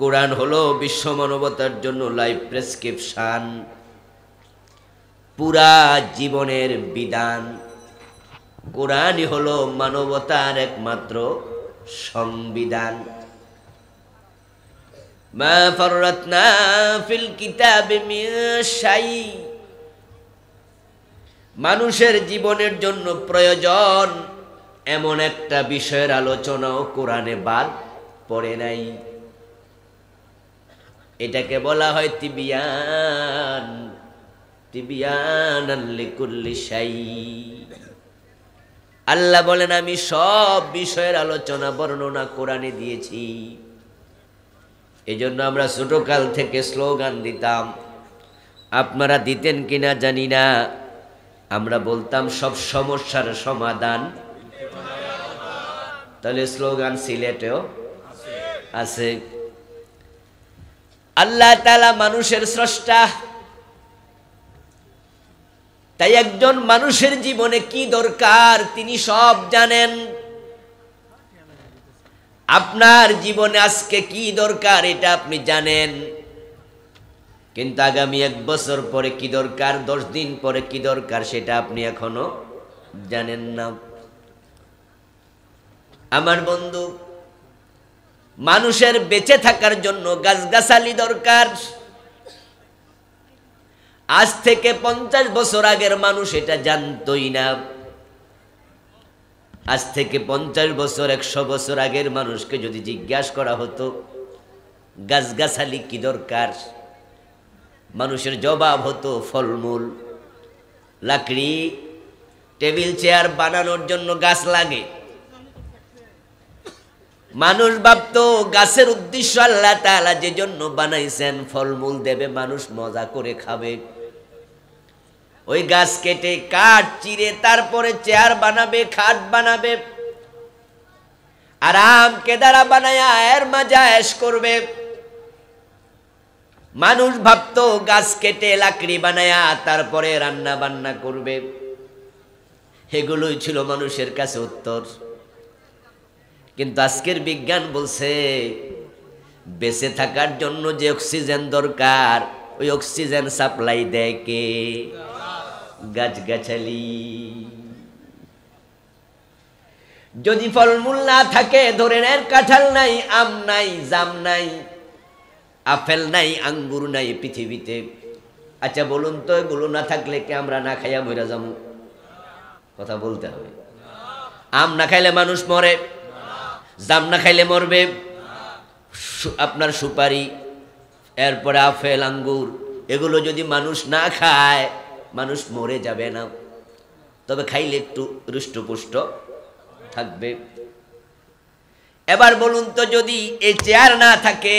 কোরআন হলো বিশ্ব মানবতার জন্য লাইফ প্রেসক্রিপশান পুরা জীবনের বিধান কোরআনই হলো মানবতার একমাত্র সংবিধান মা মানুষের জীবনের জন্য প্রয়োজন এমন একটা বিষয়ের আলোচনাও কোরআনে বাদ পড়ে নাই এটাকে বলা হয় তিবিয়ান তিবিয়ান লিকুল্লি শাই আল্লাহ বলেন আমি সব বিষয়ের আলোচনা বর্ণনা কোরআনে দিয়েছি এজন্য আমরা ছোটোকাল থেকে স্লোগান দিতাম আপনারা দিতেন কিনা জানি না আমরা বলতাম সব সমস্যার সমাধান তাহলে স্লোগান সিলেটেও আছে আল্লাহ তালা মানুষের স্রষ্টা তাই একজন মানুষের জীবনে কি দরকার তিনি সব জানেন আপনার জীবনে আজকে কি দরকার এটা আপনি জানেন কিন্তু আগামী এক বছর পরে কি দরকার দশ দিন পরে কি দরকার সেটা আপনি এখনো জানেন না আমার বন্ধু মানুষের বেঁচে থাকার জন্য গাছগাছালি দরকার আজ থেকে পঞ্চাশ বছর আগের মানুষ এটা জানতই না আজ থেকে পঞ্চাশ বছর একশো বছর আগের মানুষকে যদি জিজ্ঞাসা করা হতো গাছগাছালি কি দরকার মানুষের জবাব হতো ফলমূল লাকড়ি টেবিল চেয়ার বানানোর জন্য গাছ লাগে মানুষ ভাবত গাছের উদ্দেশ্য আল্লাহ তালা যে জন্য বানাইছেন ফলমূল দেবে মানুষ মজা করে খাবে ওই গাছ কেটে কাঠ চিরে তারপরে চেয়ার বানাবে খাট বানাবে আরাম কেদারা বানায় এর মাজা এস করবে মানুষ ভাবত গাছ কেটে লাকড়ি বানায় তারপরে রান্না বান্না করবে এগুলোই ছিল মানুষের কাছে উত্তর কিন্তু আজকের বিজ্ঞান বলছে বেঁচে থাকার জন্য যে অক্সিজেন দরকার ওই অক্সিজেন সাপ্লাই দেয় কে গাছগাছালি যদি ফলমূল না থাকে ধরে নেন কাঁঠাল নাই আম নাই জাম নাই আপেল নাই আঙ্গুর নাই পৃথিবীতে আচ্ছা বলুন তো এগুলো না থাকলে কে আমরা না খাইয়া মইরা যাবো কথা বলতে হবে আম না খাইলে মানুষ মরে জাম না খাইলে মরবে আপনার সুপারি এরপরে আফেল আঙ্গুর এগুলো যদি মানুষ না খায় মানুষ মরে যাবে না তবে খাইলে একটু হৃষ্টপুষ্ট থাকবে এবার বলুন তো যদি এই চেয়ার না থাকে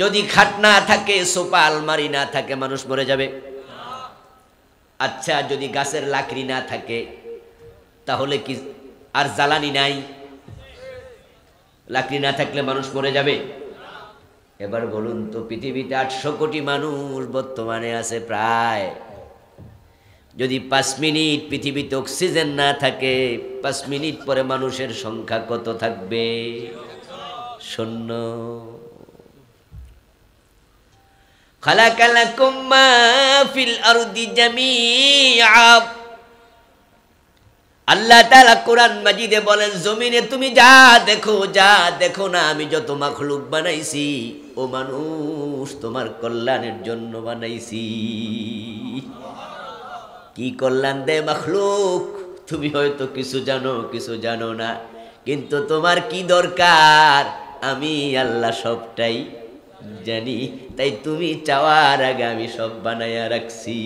যদি খাট না থাকে সোপা আলমারি না থাকে মানুষ মরে যাবে আচ্ছা যদি গাছের লাকড়ি না থাকে তাহলে কি আর জ্বালানি নাই লাকড়ি না থাকলে মানুষ মরে যাবে এবার বলুন তো পৃথিবীতে আটশো কোটি মানুষ বর্তমানে আছে প্রায় যদি পাঁচ মিনিট পৃথিবীতে অক্সিজেন না থাকে পাঁচ মিনিট পরে মানুষের সংখ্যা কত থাকবে শূন্য কালা কুম্মা ফিল আরদি আপ আল্লাহ তালা কোরআন মাজিদে বলেন জমিনে তুমি যা দেখো যা দেখো না আমি যত মাখলুক বানাইছি ও মানুষ তোমার কল্যাণের জন্য বানাইছি কি কল্যাণ দে মাখলুক তুমি হয়তো কিছু জানো কিছু জানো না কিন্তু তোমার কি দরকার আমি আল্লাহ সবটাই জানি তাই তুমি চাওয়ার আগে আমি সব বানাইয়া রাখছি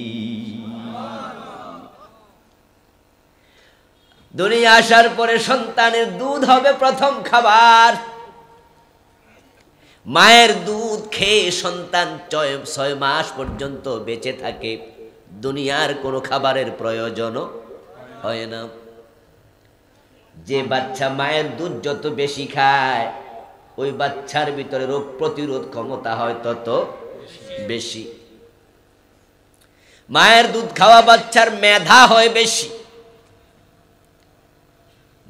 দুনিয়া আসার পরে সন্তানের দুধ হবে প্রথম খাবার মায়ের দুধ খেয়ে সন্তান ছয় মাস পর্যন্ত বেঁচে থাকে দুনিয়ার কোনো খাবারের প্রয়োজনও হয় না যে বাচ্চা মায়ের দুধ যত বেশি খায় ওই বাচ্চার ভিতরে রোগ প্রতিরোধ ক্ষমতা হয় তত বেশি মায়ের দুধ খাওয়া বাচ্চার মেধা হয় বেশি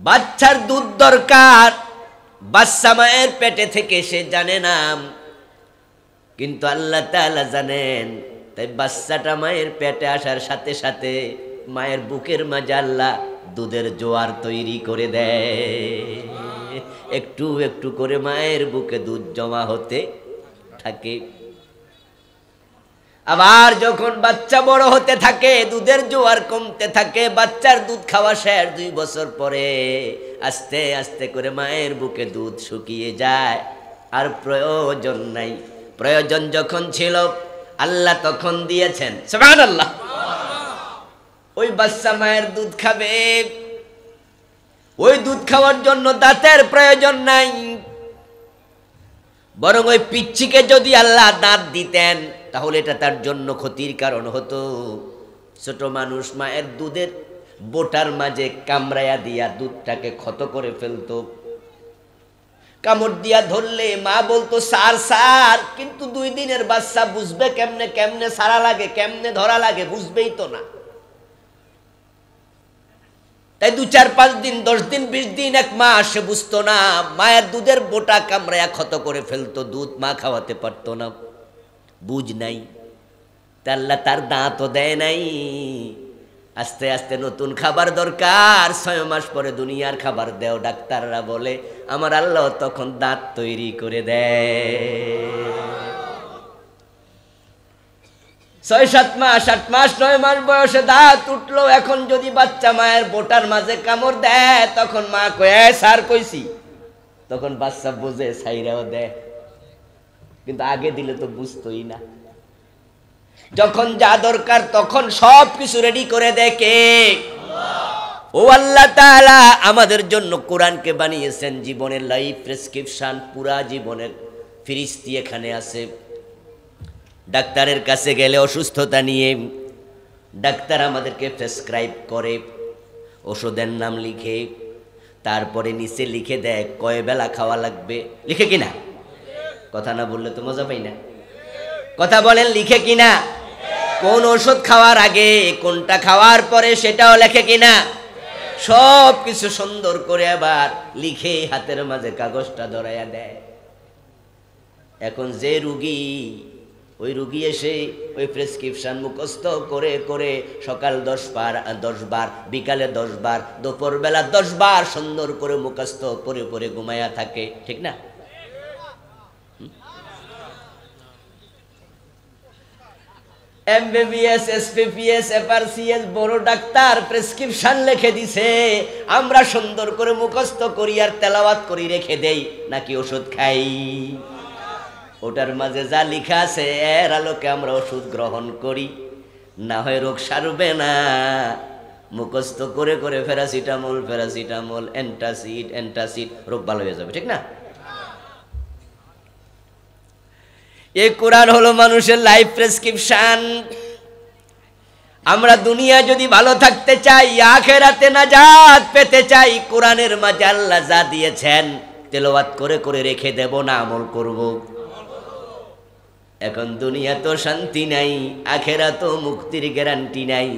বাচ্চার দুধ দরকার বাচ্চা মায়ের পেটে থেকে সে জানে না কিন্তু আল্লাহ তালা জানেন তাই বাচ্চাটা মায়ের পেটে আসার সাথে সাথে মায়ের বুকের মাঝে আল্লাহ দুধের জোয়ার তৈরি করে দেয় একটু একটু করে মায়ের বুকে দুধ জমা হতে থাকে আবার যখন বাচ্চা বড় হতে থাকে দুধের জোয়ার কমতে থাকে বাচ্চার দুধ খাওয়া শেষ দুই বছর পরে আস্তে আস্তে করে মায়ের বুকে দুধ শুকিয়ে যায় আর প্রয়োজন নাই প্রয়োজন যখন ছিল আল্লাহ তখন দিয়েছেন আল্লাহ ওই বাচ্চা মায়ের দুধ খাবে ওই দুধ খাওয়ার জন্য দাঁতের প্রয়োজন নাই বরং ওই পিচ্ছিকে যদি আল্লাহ দাঁত দিতেন তাহলে এটা তার জন্য ক্ষতির কারণ হতো ছোট মানুষ মায়ের দুধের বোটার মাঝে কামড়ায়া দিয়া দুধটাকে ক্ষত করে ফেলতো কামড় দিয়া ধরলে মা বলতো সার সার কিন্তু দুই দিনের বাচ্চা বুঝবে কেমনে কেমনে সারা লাগে কেমনে ধরা লাগে বুঝবেই তো না তাই দু চার পাঁচ দিন দশ দিন বিশ দিন এক মা আসে বুঝতো না মায়ের দুধের বোটা কামড়ায়া ক্ষত করে ফেলতো দুধ মা খাওয়াতে পারতো না বুঝ নাই তাল্লা তার দাঁতও দেয় নাই আস্তে আস্তে নতুন খাবার দরকার ছয় মাস পরে দুনিয়ার খাবার দেও ডাক্তাররা বলে আমার আল্লাহ তখন দাঁত তৈরি করে দেয় ছয় সাত মাস আট মাস নয় মাস বয়সে দাঁত উঠলো এখন যদি বাচ্চা মায়ের বোটার মাঝে কামড় দেয় তখন মা কয়ে সার কইছি তখন বাচ্চা বোঝে সাইরাও দেয় কিন্তু আগে দিলে তো বুঝতোই না যখন যা দরকার তখন সব কিছু রেডি করে দেখে ও আল্লাহ তালা আমাদের জন্য কোরআনকে বানিয়েছেন জীবনের লাইফ প্রেসক্রিপশান পুরা জীবনের ফিরিস্তি এখানে আছে ডাক্তারের কাছে গেলে অসুস্থতা নিয়ে ডাক্তার আমাদেরকে প্রেসক্রাইব করে ওষুধের নাম লিখে তারপরে নিচে লিখে দেয় কয় বেলা খাওয়া লাগবে লিখে কিনা কথা না বললে তো মজা পাই না কথা বলেন লিখে কিনা কোন ওষুধ খাওয়ার আগে কোনটা খাওয়ার পরে সেটাও লেখে কিনা সব কিছু সুন্দর করে আবার লিখে হাতের মাঝে কাগজটা ধরাইয়া দেয় এখন যে রুগী ওই রুগী এসে ওই প্রেসক্রিপশন মুখস্থ করে করে সকাল দশ বার দশ বার বিকালে দশ বার দুপুরবেলা দশ বার সুন্দর করে মুখস্থ পরে পরে ঘুমাইয়া থাকে ঠিক না এমবিবিএস এসপিপিএস এফআরসিএস বড় ডাক্তার প্রেসক্রিপশন লিখে দিছে আমরা সুন্দর করে মুখস্থ করি আর তেলাওয়াত করি রেখে দেই নাকি ওষুধ খাই ওটার মাঝে যা লেখা আছে এর আলোকে আমরা ওষুধ গ্রহণ করি না হয় রোগ সারবে না মুখস্থ করে করে ফেরাসিটামল ফেরাসিটামল অ্যান্টাসিড অ্যান্টাসিড রোগ ভালো হয়ে যাবে ঠিক না এই কোরআন হলো মানুষের লাইফ প্রেসক্রিপশন আমরা দুনিয়া যদি ভালো থাকতে চাই আখেরাতে নাজাত পেতে চাই কোরআনের মাঝে আল্লাহ যা দিয়েছেন তেলাওয়াত করে করে রেখে দেব না আমল করব এখন দুনিয়া তো শান্তি নাই আখেরা তো মুক্তির গ্যারান্টি নাই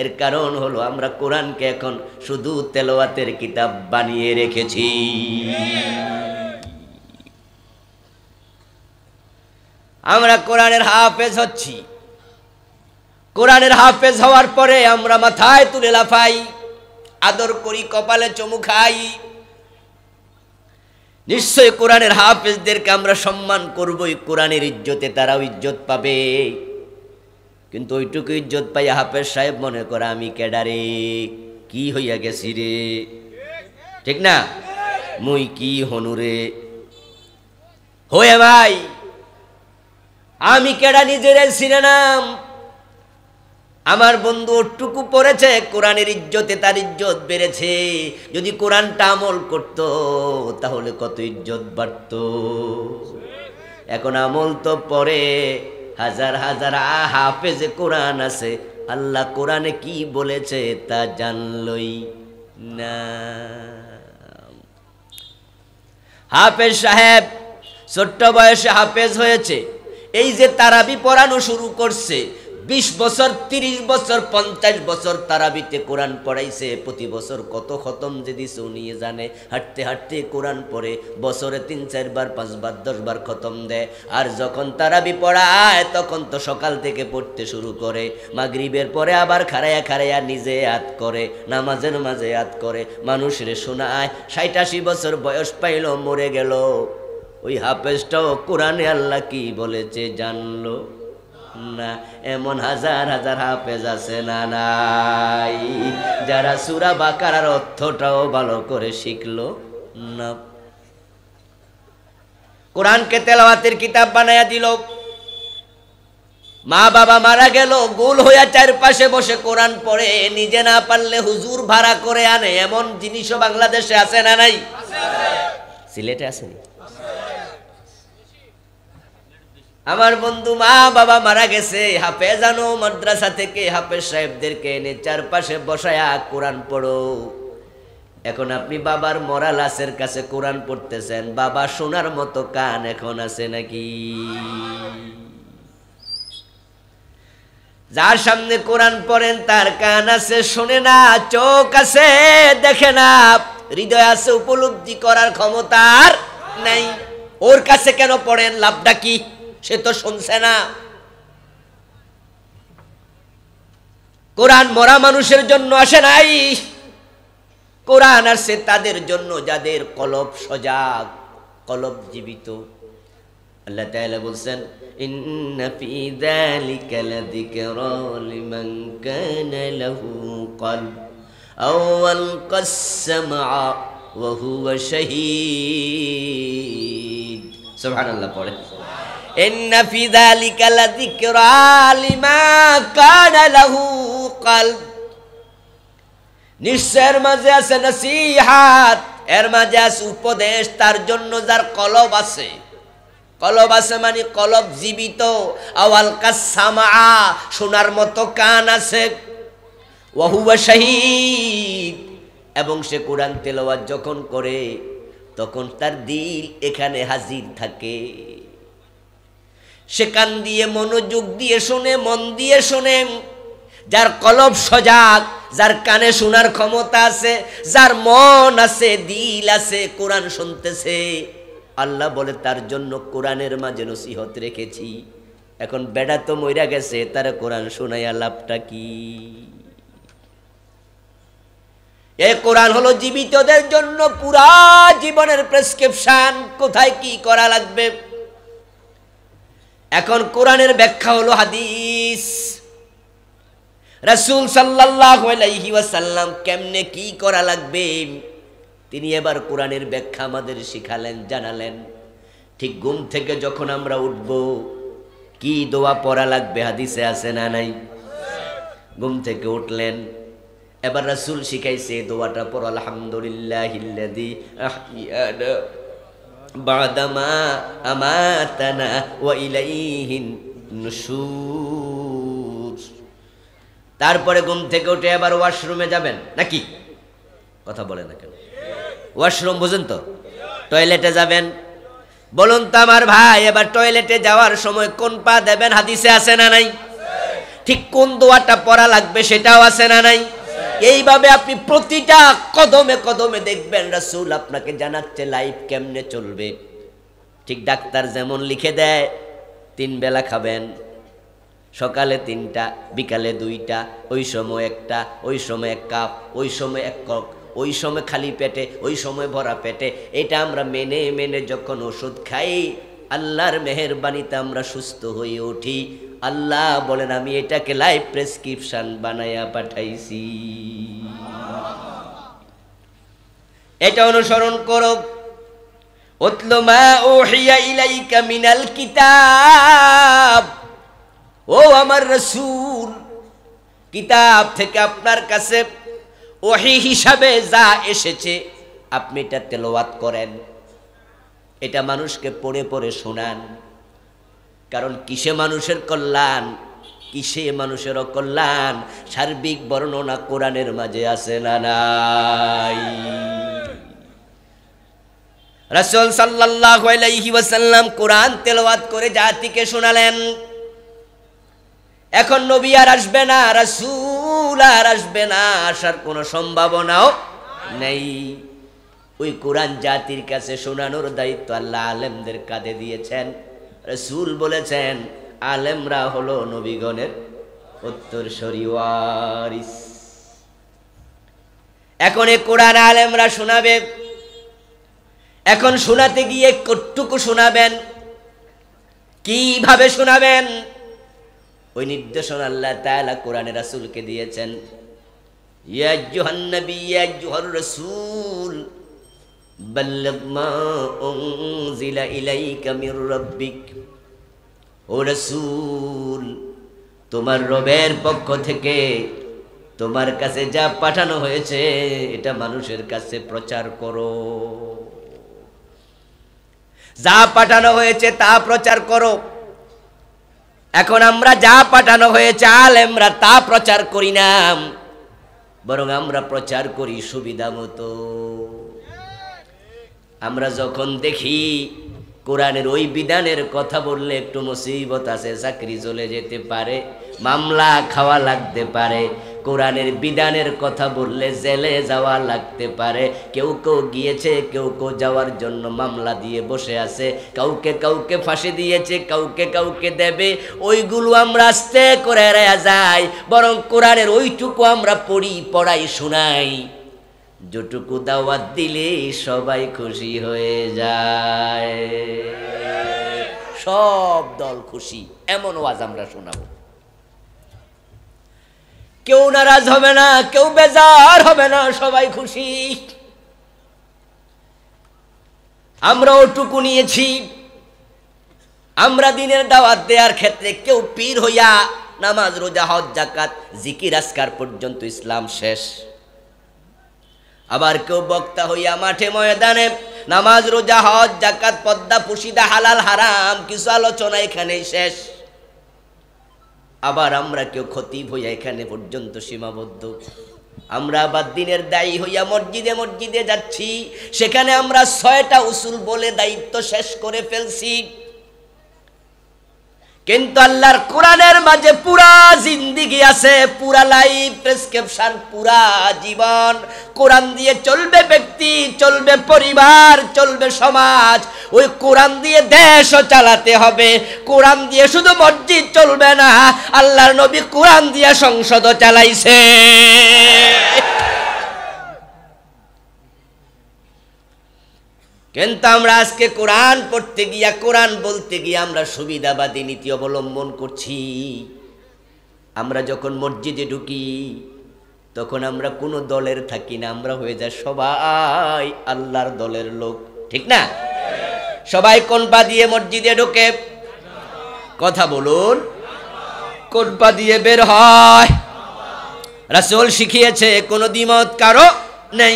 এর কারণ হলো আমরা কোরআনকে এখন শুধু তেলোয়াতের কিতাব বানিয়ে রেখেছি আমরা কোরআনের হাফেজ হচ্ছি কোরআনের হাফেজ হওয়ার পরে আমরা মাথায় তুলে লাফাই আদর করি কপালে চমু খাই নিশ্চয় কোরআনের হাফেজদেরকে আমরা সম্মান করবই কোরআনের ইজ্জতে তারাও ইজ্জত পাবে কিন্তু ওইটুকু ইজ্জত পাই হাফেজ সাহেব মনে করে আমি ক্যাডারে কি হইয়া গেছি রে ঠিক না মুই কি হনুরে হয়ে ভাই আমি কেডা নিজের নাম আমার বন্ধু ওটুকু পড়েছে কোরআনের ইজ্জতে তার ইজ্জত বেড়েছে যদি কোরআনটা আমল করত তাহলে কত ইজ্জত বাড়ত এখন আমল তো পরে হাজার হাজার হাফেজে কোরআন আছে আল্লাহ কোরআনে কি বলেছে তা জানলই না হাফেজ সাহেব ছোট্ট বয়সে হাফেজ হয়েছে এই যে তারাবি পড়ানো শুরু করছে বিশ বছর তিরিশ বছর পঞ্চাশ বছর তারাবিতে কোরআন পড়াইছে প্রতি বছর কত খতম যে দিছে নিয়ে জানে হাঁটতে হাঁটতে কোরআন পড়ে বছরে তিন চারবার পাঁচবার দশবার খতম দেয় আর যখন তারাবি পড়ায় তখন তো সকাল থেকে পড়তে শুরু করে মাগরিবের পরে আবার খারায়া খারায়া নিজে আত করে নামাজের মাঝে আত করে মানুষরে শোনায় ষাট আশি বছর বয়স পাইল মরে গেল ওই হাফেজটাও কোরআনে আল্লাহ কি বলেছে জানলো না এমন হাজার হাজার হাফেজ আছে না নাই যারা সুরা বাকার অর্থটাও ভালো করে শিখলো না কোরআনকে তেলাওয়াতের কিতাব বানায়া দিল মা বাবা মারা গেল গোল হইয়া চারপাশে বসে কোরআন পড়ে নিজে না পারলে হুজুর ভাড়া করে আনে এমন জিনিসও বাংলাদেশে আছে না নাই সিলেটে আসেনি আমার বন্ধু মা বাবা মারা গেছে হাফে জানো মাদ্রাসা থেকে হাফেজ সাহেবদেরকে এনে চারপাশে বসায়া কোরআন পড়ো এখন আপনি বাবার মরা লাশের কাছে কোরআন পড়তেছেন বাবা শোনার মতো কান এখন আছে নাকি যার সামনে কোরআন পড়েন তার কান আছে শোনে না চোখ আছে দেখে না হৃদয় আছে উপলব্ধি করার ক্ষমতার নাই ওর কাছে কেন পড়েন লাভটা কি সে তো শুনছে না কোরআন মরা মানুষের জন্য আসে নাই কোরআন আসছে তাদের জন্য যাদের কলব সজাগ কলব জীবিত আল্লাহ তাআলা বলছেন ইন্না ফি যালিকা লাযিকরা লিমান কানা লাহু কলব আও আলকাস ওয়া হুয়া শাহীদ সোহান আল্লাহ পড়ে ইন্না ফি যালিকা লাযিকরা লিমা কানা লাহু কলব নিশ্চয়ের মাঝে আছে নসিহাত এর মাঝে আছে উপদেশ তার জন্য যার কলব আছে কলব আছে মানে কলব জীবিত আওয়াল কাসামা শোনার মতো কান আছে ওয়াহুয়া শাহিদ এবং সে কোরআন তেলাওয়াত যখন করে তখন তার দিল এখানে হাজির থাকে সে কান দিয়ে মনোযোগ দিয়ে শোনে মন দিয়ে শোনে যার কলব সজাগ যার কানে শোনার ক্ষমতা আছে যার মন আছে দিল আছে কোরআন শুনতেছে আল্লাহ বলে তার জন্য কোরআনের মাঝে নসিহত রেখেছি এখন বেড়া তো মইরা গেছে তার কোরআন শোনাইয়া লাভটা কি এ কোরআন হলো জীবিতদের জন্য পুরা জীবনের প্রেসক্রিপশন কোথায় কি করা লাগবে এখন কোরআনের ব্যাখ্যা হলো হাদিস রাসূল সাল্লাল্লাহু আলাইহি ওয়াসাল্লাম কেমনে কি করা লাগবে তিনি এবার কোরআনের ব্যাখ্যা আমাদের শিখালেন জানালেন ঠিক ঘুম থেকে যখন আমরা উঠব কি দোয়া পড়া লাগবে হাদিসে আছে না নাই ঘুম থেকে উঠলেন এবার রাসুল শিখাইছে দোয়াটা পর আলহামদুলিল্লাহ বাদামা আমাতানা ও ইলাইহিন তারপরে ঘুম থেকে উঠে আবার ওয়াশরুমে যাবেন নাকি কথা বলে না কেন ওয়াশরুম বুঝেন তো টয়লেটে যাবেন বলুন তো আমার ভাই এবার টয়লেটে যাওয়ার সময় কোন পা দেবেন হাদিসে আছে না নাই ঠিক কোন দোয়াটা পড়া লাগবে সেটাও আছে না নাই এইভাবে আপনি প্রতিটা কদমে কদমে দেখবেন রাসুল আপনাকে জানাচ্ছে লাইফ কেমনে চলবে ঠিক ডাক্তার যেমন লিখে দেয় তিন বেলা খাবেন সকালে তিনটা বিকালে দুইটা ওই সময় একটা ওই সময় এক কাপ ওই সময় এক কক ওই সময় খালি পেটে ওই সময় ভরা পেটে এটা আমরা মেনে মেনে যখন ওষুধ খাই আল্লাহর মেহরবানিতে আমরা সুস্থ হয়ে উঠি আল্লাহ বলেন আমি এটাকে লাইভ প্রেসক্রিপশন বানাইয়া পাঠাইছি এটা অনুসরণ করো কিতাব ও আমার কিতাব থেকে আপনার কাছে ওহি হিসাবে যা এসেছে আপনি এটা তেলোয়াত করেন এটা মানুষকে পড়ে পড়ে শোনান কারণ কিসে মানুষের কল্যাণ কিসে মানুষের অকল্যাণ সার্বিক বর্ণনা কোরআনের মাঝে আছে না নাই রাসূল সাল্লাল্লাহু আলাইহি ওয়াসাল্লাম কোরআন তেলাওয়াত করে জাতিকে শোনালেন এখন নবী আর আসবে না রাসূল আর আসবে না আসার কোনো সম্ভাবনাও নেই ওই কোরআন জাতির কাছে শোনানোর দায়িত্ব আল্লাহ আলেমদের কাঁধে দিয়েছেন রসুল বলেছেন আলেমরা হলো নবীগণের উত্তর শরিওয়ারিস এখন এ কোরআন আলেমরা শোনাবে এখন শোনাতে গিয়ে কটুকু শোনাবেন কিভাবে শোনাবেন ওই নির্দেশন আল্লাহ তালা কোরআনে রাসুলকে দিয়েছেন ইয়া জুহান্নবী ইয়া রাসূল بلغ ما أنزل إليك من ربك ও রসুল তোমার রবের পক্ষ থেকে তোমার কাছে যা পাঠানো হয়েছে এটা মানুষের কাছে প্রচার করো যা পাঠানো হয়েছে তা প্রচার করো এখন আমরা যা পাঠানো হয়েছে আল আমরা তা প্রচার করি না বরং আমরা প্রচার করি সুবিধা মতো আমরা যখন দেখি কোরআনের ওই বিধানের কথা বললে একটু মুসিবত আছে চাকরি চলে যেতে পারে মামলা খাওয়া লাগতে পারে কোরআনের বিধানের কথা বললে জেলে যাওয়া লাগতে পারে কেউ কেউ গিয়েছে কেউ কেউ যাওয়ার জন্য মামলা দিয়ে বসে আছে কাউকে কাউকে ফাঁসি দিয়েছে কাউকে কাউকে দেবে ওইগুলো আমরা আস্তে করে এড়াইয়া যাই বরং কোরআনের ওইটুকু আমরা পড়ি পড়াই শোনাই যটুকু দাওয়াত দিলে সবাই খুশি হয়ে যায় সব দল খুশি এমন ওয়াজ আমরা শোনাব কেউ নারাজ হবে না কেউ বেজার হবে না সবাই খুশি আমরা ওটুকু নিয়েছি আমরা দিনের দাওয়াত দেওয়ার ক্ষেত্রে কেউ পীর হইয়া নামাজ রোজা হজ জাকাত জিকির আসকার পর্যন্ত ইসলাম শেষ আবার কেউ বক্তা হইয়া মাঠে ময়দানে নামাজ রোজা হজ জাকাত পদ্মা পুশিদা হালাল হারাম কিছু আলোচনা এখানেই শেষ আবার আমরা কেউ ক্ষতি হইয়া এখানে পর্যন্ত সীমাবদ্ধ আমরা আবার দিনের দায়ী হইয়া মসজিদে মসজিদে যাচ্ছি সেখানে আমরা ছয়টা উসুল বলে দায়িত্ব শেষ করে ফেলছি কিন্তু আল্লাহর কোরআনের মাঝে পুরা জিন্দিগি আছে পুরা লাইফ প্রেসক্রিপশন পুরা জীবন কোরআন দিয়ে চলবে ব্যক্তি চলবে পরিবার চলবে সমাজ ওই কোরআন দিয়ে দেশও চালাতে হবে কোরআন দিয়ে শুধু মসজিদ চলবে না আল্লাহর নবী কোরআন দিয়ে সংসদও চালাইছে কিন্তু আমরা আজকে কোরআন পড়তে গিয়া কোরআন বলতে গিয়ে আমরা সুবিধাবাদী নীতি অবলম্বন করছি আমরা যখন মসজিদে ঢুকি তখন আমরা কোনো দলের থাকি না আমরা হয়ে যায় সবাই আল্লাহর দলের লোক ঠিক না সবাই কোন পা দিয়ে মসজিদে ঢুকে কথা বলুন কোন পা দিয়ে বের হয় রাসুল শিখিয়েছে কোনো দ্বিমত কারো নেই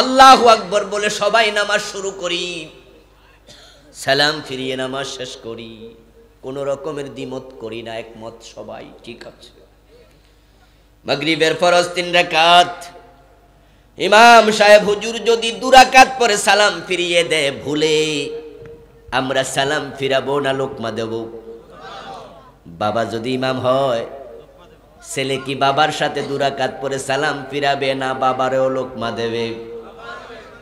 আল্লাহ আকবর বলে সবাই নামাজ শুরু করি সালাম ফিরিয়ে নামাজ শেষ করি কোনো রকমের দ্বিমত করি না একমত সবাই ঠিক আছে মাগরিবের ফরজ তিন রাকাত ইমাম সাহেব হুজুর যদি দুরাকাত পরে সালাম ফিরিয়ে দেয় ভুলে আমরা সালাম ফিরাবো না লোকমা দেব বাবা যদি ইমাম হয় ছেলে কি বাবার সাথে দুরাকাত পরে সালাম ফিরাবে না বাবারেও লোকমা দেবে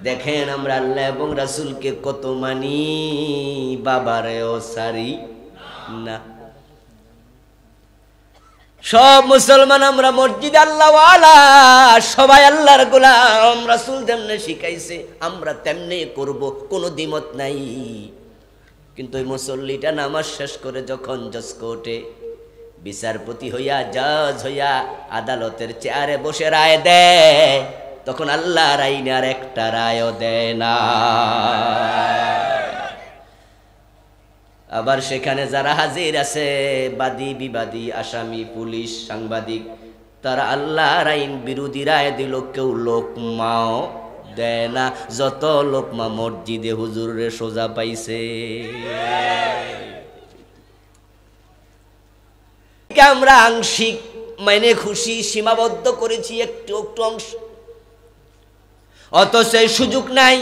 দেখেন আমরা আল্লাহ এবং রাসুলকে কত মানি ও সারি না সব মুসলমান আমরা মসজিদ আল্লাহ সবাই আল্লাহর গোলাম রাসুল যেমনে শিখাইছে আমরা তেমনি করব কোনো দ্বিমত নাই কিন্তু ওই মুসল্লিটা নামাজ শেষ করে যখন জস্ক ওঠে বিচারপতি হইয়া জজ হইয়া আদালতের চেয়ারে বসে রায় দেয় তখন আল্লাহ আইন আর একটা রায়ও দেয় না আবার সেখানে যারা হাজির আছে বাদী বিবাদী আসামি পুলিশ সাংবাদিক তারা আল্লাহ রাইন বিরোধী রায় দিল কেউ মাও দেয় না যত লোক মা মসজিদে হুজুরে সোজা পাইছে আমরা আংশিক মানে খুশি সীমাবদ্ধ করেছি একটু একটু অংশ অত সেই সুযোগ নাই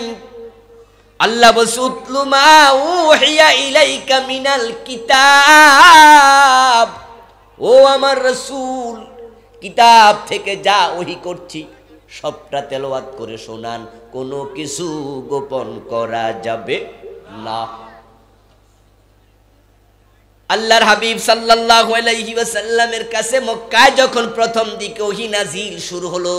আল্লাহ বলছে উতলুমা উহিয়া ইলাইকা মিনাল কিতাব ও আমার রসুল কিতাব থেকে যা ওহি করছি সবটা তেলোয়াত করে শোনান কোনো কিছু গোপন করা যাবে না আল্লাহর হাবিব সাল্লাহ আলাইহি ওয়াসাল্লামের কাছে মক্কায় যখন প্রথম দিকে ওহি নাজিল শুরু হলো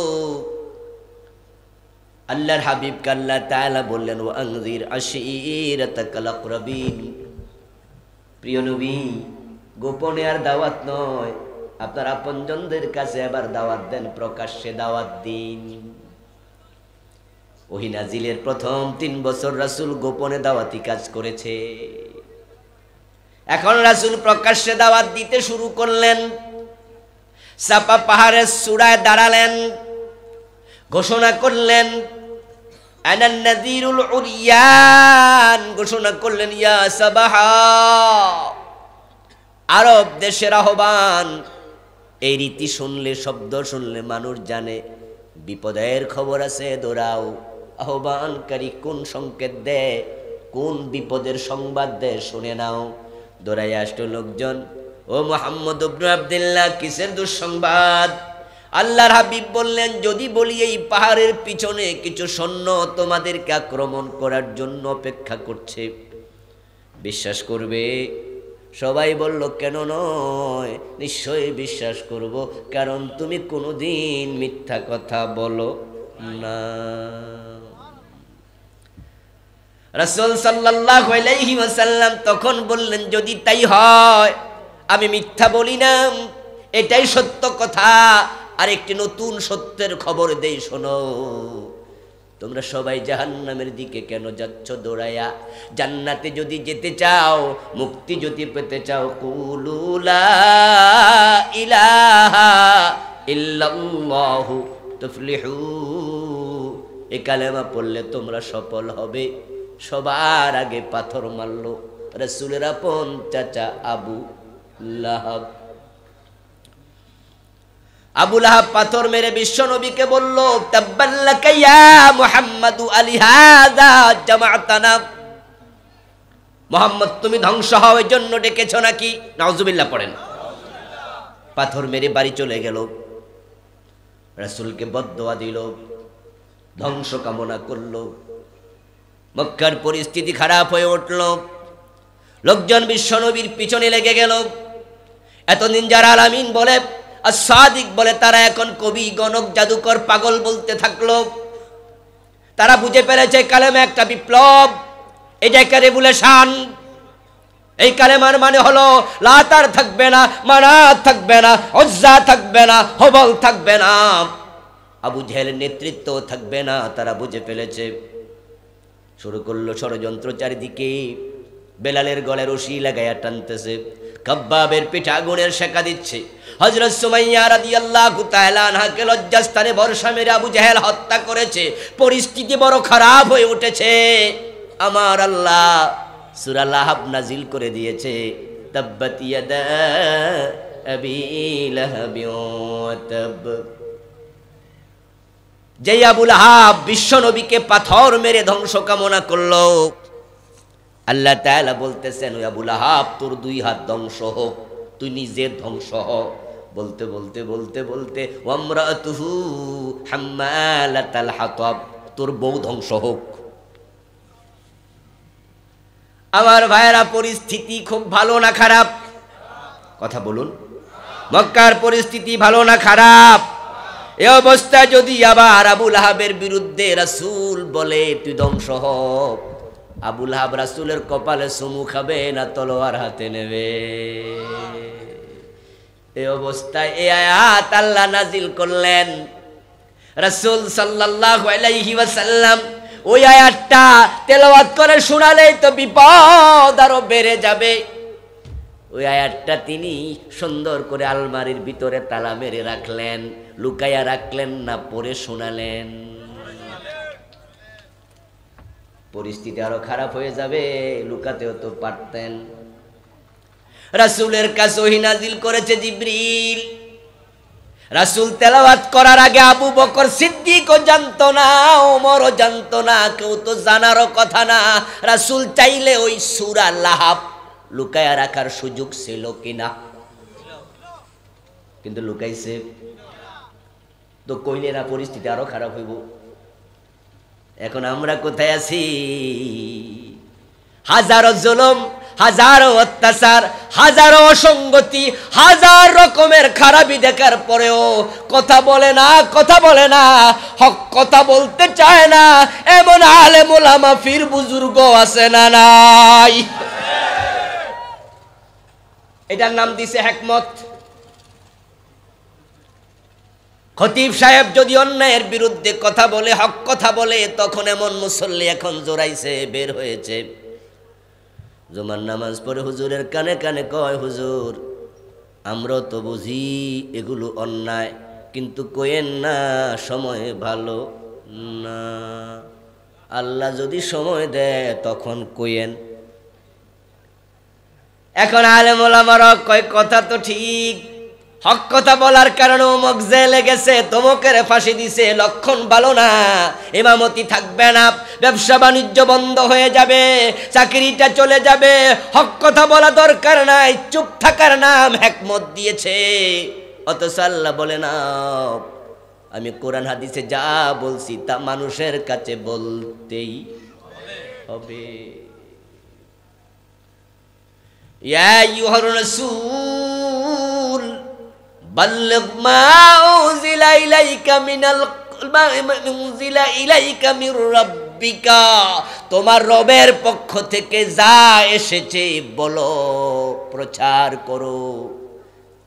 আল্লাহর হাবিব কাল্লা তালা বললেন ও আংজির আশির তাকালাকরবিন প্রিয় নবী গোপনে আর দাওয়াত নয় আপনার আপনজনদের কাছে আবার দাওয়াত দেন প্রকাশ্যে দাওয়াত দিন ওহিনাজিলের প্রথম তিন বছর রাসুল গোপনে দাওয়াতি কাজ করেছে এখন রাসুল প্রকাশ্যে দাওয়াত দিতে শুরু করলেন সাপা পাহাড়ের চূড়ায় দাঁড়ালেন ঘোষণা করলেন ঘোষণা করলেন ইয়া আরব দেশের আহ্বান এই রীতি শুনলে শব্দ শুনলে মানুষ জানে বিপদের খবর আছে দৌড়াও আহ্বানকারী কোন সংকেত দেয় কোন বিপদের সংবাদ দেয় শুনে নাও দৌড়াই আসলো লোকজন ও মোহাম্মদ আবদুল্লাহ কিসের দুঃসংবাদ আল্লাহর হাবিব বললেন যদি বলি এই পাহাড়ের পিছনে কিছু সৈন্য তোমাদেরকে আক্রমণ করার জন্য অপেক্ষা করছে বিশ্বাস করবে সবাই বলল কেন নয় নিশ্চয়ই বিশ্বাস করব কারণ তুমি কোনোদিন মিথ্যা কথা বলো না রসুল সাল্লাহ ওয়াসাল্লাম তখন বললেন যদি তাই হয় আমি মিথ্যা বলি না এটাই সত্য কথা আর একটি নতুন সত্যের খবর দেই শোনো তোমরা সবাই জাহান্নামের দিকে কেন যাচ্ছ দৌড়াইয়া জান্নাতে যদি যেতে চাও মুক্তি যদি পেতে চাও কুলুলা ইলাহা ইল্লাল্লাহু তুফলিহু এ কালেমা পড়লে তোমরা সফল হবে সবার আগে পাথর মারলো রসুলের আপন চাচা আবু লাহাব আবুল আহাব পাথর মেরে বিশ্ব নবীকে বলল মোহাম্মদ তুমি ধ্বংস হওয়ার জন্য ডেকেছ নাকি নওজুবিল্লা পড়েন পাথর মেরে বাড়ি চলে গেল রাসুলকে বদোয়া দিল ধ্বংস কামনা করল মক্কার পরিস্থিতি খারাপ হয়ে উঠল লোকজন বিশ্বনবীর পিছনে লেগে গেল এতদিন যারা আলামিন বলে আর সাদিক বলে তারা এখন কবি গণক জাদুকর পাগল বলতে থাকলো তারা বুঝে পেরেছে কালেমে একটা বিপ্লব এটা একটা রেভুলেশন এই কালেমার মানে হলো লাতার থাকবে না মানা থাকবে না অজ্জা থাকবে না হবল থাকবে না আবু জেহেলের নেতৃত্ব থাকবে না তারা বুঝে ফেলেছে শুরু করলো ষড়যন্ত্র চারিদিকে বেলালের গলে রশি লাগাইয়া টানতেছে কাব্বাবের পিঠা গুণের শেখা দিচ্ছে হজরত সুমাইয়া রাদি আল্লাহ তাহলানহাকে লজ্জাস্থানে বর্ষা মেরে আবু জাহেল হত্যা করেছে পরিস্থিতি বড় খারাপ হয়ে উঠেছে আমার আল্লাহ লাহাব নাজিল করে দিয়েছে ইয়াদা আবি লাহাবিয়তব যেই আবুল হাব বিশ্ব নবীকে পাথর মেরে ধ্বংস কামনা করল আল্লাহ তাআলা বলতেছেন ওই আবুল হাব তোর দুই হাত ধ্বংস হোক তুই নিজে ধ্বংস হোক বলতে বলতে বলতে বলতে তোর বউ ধ্বংস হোক আমার ভাইয়েরা পরিস্থিতি খুব ভালো না খারাপ কথা বলুন মক্কার পরিস্থিতি ভালো না খারাপ এ অবস্থায় যদি আবার আবুল হাবের বিরুদ্ধে রাসুল বলে তুই ধ্বংস হ আবুল হাব রাসুলের কপালে সুমু খাবে না তলোয়ার হাতে নেবে এই অবস্থায় এ আয়াত আল্লাহ নাজিল করলেন রাসূল সাল্লাল্লাহু আলাইহি ওয়াসাল্লাম ওই আয়াতটা তেলাওয়াত করে শোনালেই তো বিপদ আরো বেড়ে যাবে ওই আয়াতটা তিনি সুন্দর করে আলমারির ভিতরে তালা মেরে রাখলেন লুকাইয়া রাখলেন না পরে শোনালেন পরিস্থিতি আরো খারাপ হয়ে যাবে লুকাতেও তো পারতেন রাসুলের কাছে নাজিল করেছে জিব্রিল রাসুল তেলাওয়াত করার আগে আবু বকর সিদ্দিকও জানতো না ওমরও জানতো না কেউ তো জানারও কথা না রাসুল চাইলে ওই সুরা লাহাব লুকায়া রাখার সুযোগ ছিল কিনা কিন্তু লুকাইছে তো কইলেরা পরিস্থিতি আরো খারাপ হইব এখন আমরা কোথায় আছি হাজারো জলম হাজারো অত্যাচার হাজারো অসঙ্গতি হাজার রকমের খারাপি দেখার পরেও কথা বলে না কথা বলে না হক কথা বলতে চায় না এমন আলে মোলামা ফির বুজুর্গ আছে না নাই এটার নাম দিছে একমত খতিব সাহেব যদি অন্যায়ের বিরুদ্ধে কথা বলে হক কথা বলে তখন এমন মুসল্লি এখন জোরাইছে বের হয়েছে জমার নামাজ পড়ে হুজুরের কানে কানে কয় হুজুর আমরা তো বুঝি এগুলো অন্যায় কিন্তু কোয়েন না সময় ভালো না আল্লাহ যদি সময় দেয় তখন কোয়েন এখন আলেমোলামারক কয় কথা তো ঠিক হক কথা বলার কারণে অমুক জেলে গেছে তমকের ফাঁসি দিছে লক্ষণ ভালো না ইমামতি থাকবে না ব্যবসা বাণিজ্য বন্ধ হয়ে যাবে চাকরিটা চলে যাবে হক কথা বলা দরকার নাই চুপ থাকার নাম হ্যাকমত দিয়েছে অথচ আল্লাহ বলে না আমি কোরআন হাদিসে যা বলছি তা মানুষের কাছে বলতেই হবে ইয়া ইউহর রাসূল بلغ ما أنزل إليك من أنزل إليك من ربك তোমার রবের পক্ষ থেকে যা এসেছে বলো প্রচার করো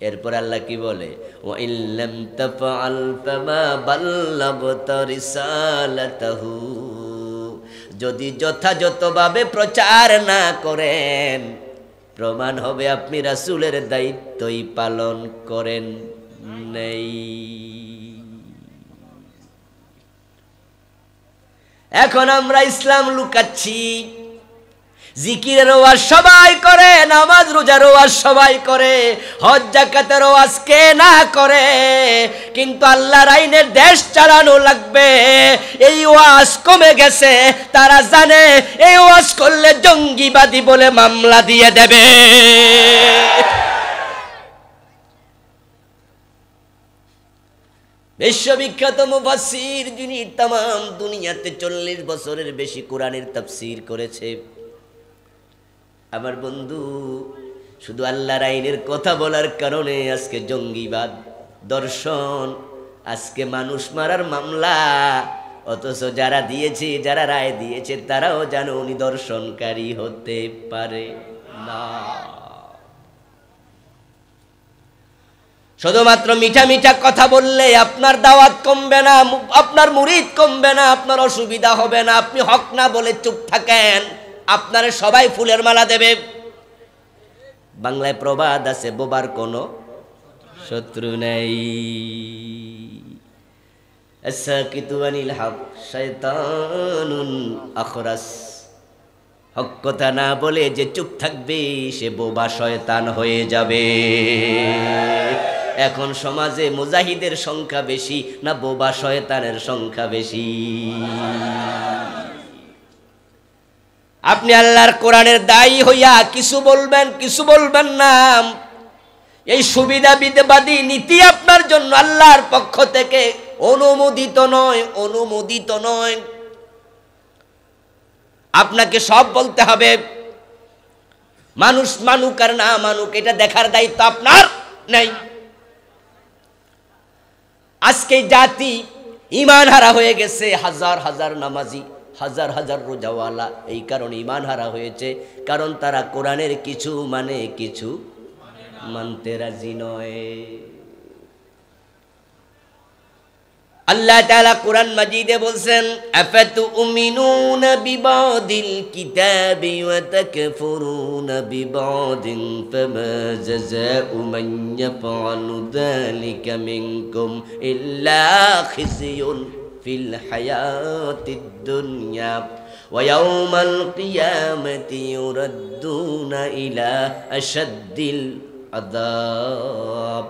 এরপর আল্লাহ কি বলে ও ইল্লাম তাফআল ফামা যদি যথাযথভাবে প্রচার না করেন প্রমাণ হবে আপনি রাসুলের দায়িত্বই পালন করেন নেই এখন আমরা ইসলাম লুকাচ্ছি জিকিরের ওয়াজ সবাই করে নামাজ রোজার ওয়াজ সবাই করে হজ ওয়াজ কে না করে কিন্তু আল্লাহর আইনের দেশ চালানো লাগবে এই ওয়াজ কমে গেছে তারা জানে এই ওয়াজ করলে জঙ্গিবাদী বলে মামলা দিয়ে দেবে বিশ্ববিখ্যাত মুফাসির যিনি তাম দুনিয়াতে চল্লিশ বছরের বেশি কোরআনের তাফসির করেছে আমার বন্ধু শুধু আল্লাহর আইনের কথা বলার কারণে আজকে জঙ্গিবাদ দর্শন আজকে মানুষ মারার মামলা অথচ যারা দিয়েছে যারা রায় দিয়েছে তারাও উনি নিদর্শনকারী হতে পারে না শুধুমাত্র মিঠা মিঠা কথা বললে আপনার দাওয়াত কমবে না আপনার মুরিদ কমবে না আপনার অসুবিধা হবে না আপনি হক না বলে চুপ থাকেন আপনারা সবাই ফুলের মালা দেবে বাংলায় প্রবাদ আছে বোবার কোনো শত্রু নেই সাকিতুয়ানিল হক শয়তানুন আখরাস হক কথা না বলে যে চুপ থাকবে সে বোবা শয়তান হয়ে যাবে এখন সমাজে মুজাহিদের সংখ্যা বেশি না বোবা শয়তানের সংখ্যা বেশি আপনি আল্লাহর কোরআনের দায়ী হইয়া কিছু বলবেন কিছু বলবেন না এই সুবিধা বিদেবাদী নীতি আপনার জন্য আল্লাহর পক্ষ থেকে অনুমোদিত নয় অনুমোদিত নয় আপনাকে সব বলতে হবে মানুষ মানুক আর না মানুক এটা দেখার দায়িত্ব আপনার নেই আজকে জাতি ইমান হারা হয়ে গেছে হাজার হাজার নামাজি হাজার হাজার রোজাওয়ালা এই কারণে ইমান হারা হয়েছে কারণ তারা কোরআনের কিছু মানে কিছু মানতে রাজি নয় আল্লাহ তালা কোরআন মাজিদে বলছেন আফাতু উমিনুনা বিবাদিল কিতাবি ওয়া তাকফুরুনা বিবাদিন ফামা জাযাউ মান ইয়াফআলু যালিকা মিনকুম ইল্লা খিজিয়ুন في الحياة الدنيا ويوم القيامة يردون إلى أشد العذاب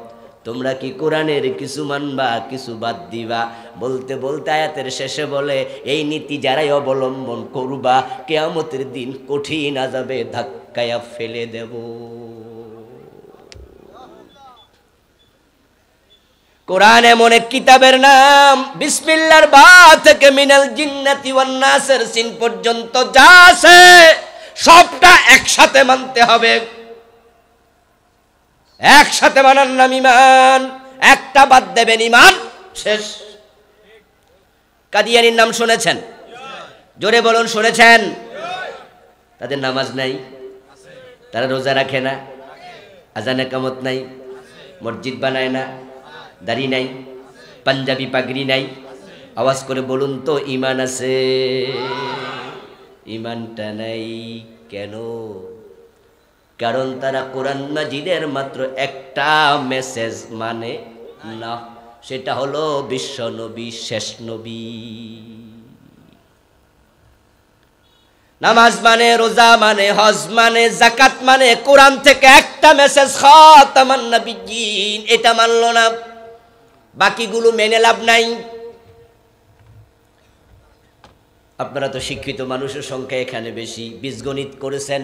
তোমরা কি কোরআনের কিছু মানবা কিছু বাদ দিবা বলতে বলতে আয়াতের শেষে বলে এই নীতি যারাই অবলম্বন করবা কেয়ামতের দিন কঠিন আজাবে ধাক্কায়া ফেলে দেবো কোরআন এমন এক কিতাবের নাম বিসমিল্লার বা থেকে মিনাল জিন্নাতি ওয়ান্নাসের সিন পর্যন্ত যা আছে সবটা একসাথে মানতে হবে একসাথে মানার নাম ইমান একটা বাদ দেবেন ইমান শেষ কাদিয়ানির নাম শুনেছেন জোরে বলুন শুনেছেন তাদের নামাজ নাই তারা রোজা রাখে না আজানে কামত নাই মসজিদ বানায় না দাড়ি নাই পাঞ্জাবি পাগড়ি নাই আওয়াজ করে বলুন তো ইমান আছে ইমানটা নাই কেন কারণ তারা কোরআন মাজিদের মাত্র একটা মেসেজ মানে না সেটা হলো বিশ্ব নবী শেষ নবী নামাজ মানে রোজা মানে হজ মানে জাকাত মানে কোরআন থেকে একটা মেসেজ মান্না নবী এটা মানলো না বাকিগুলো মেনে লাভ নাই আপনারা তো শিক্ষিত মানুষের সংখ্যা এখানে বেশি বীজগণিত করেছেন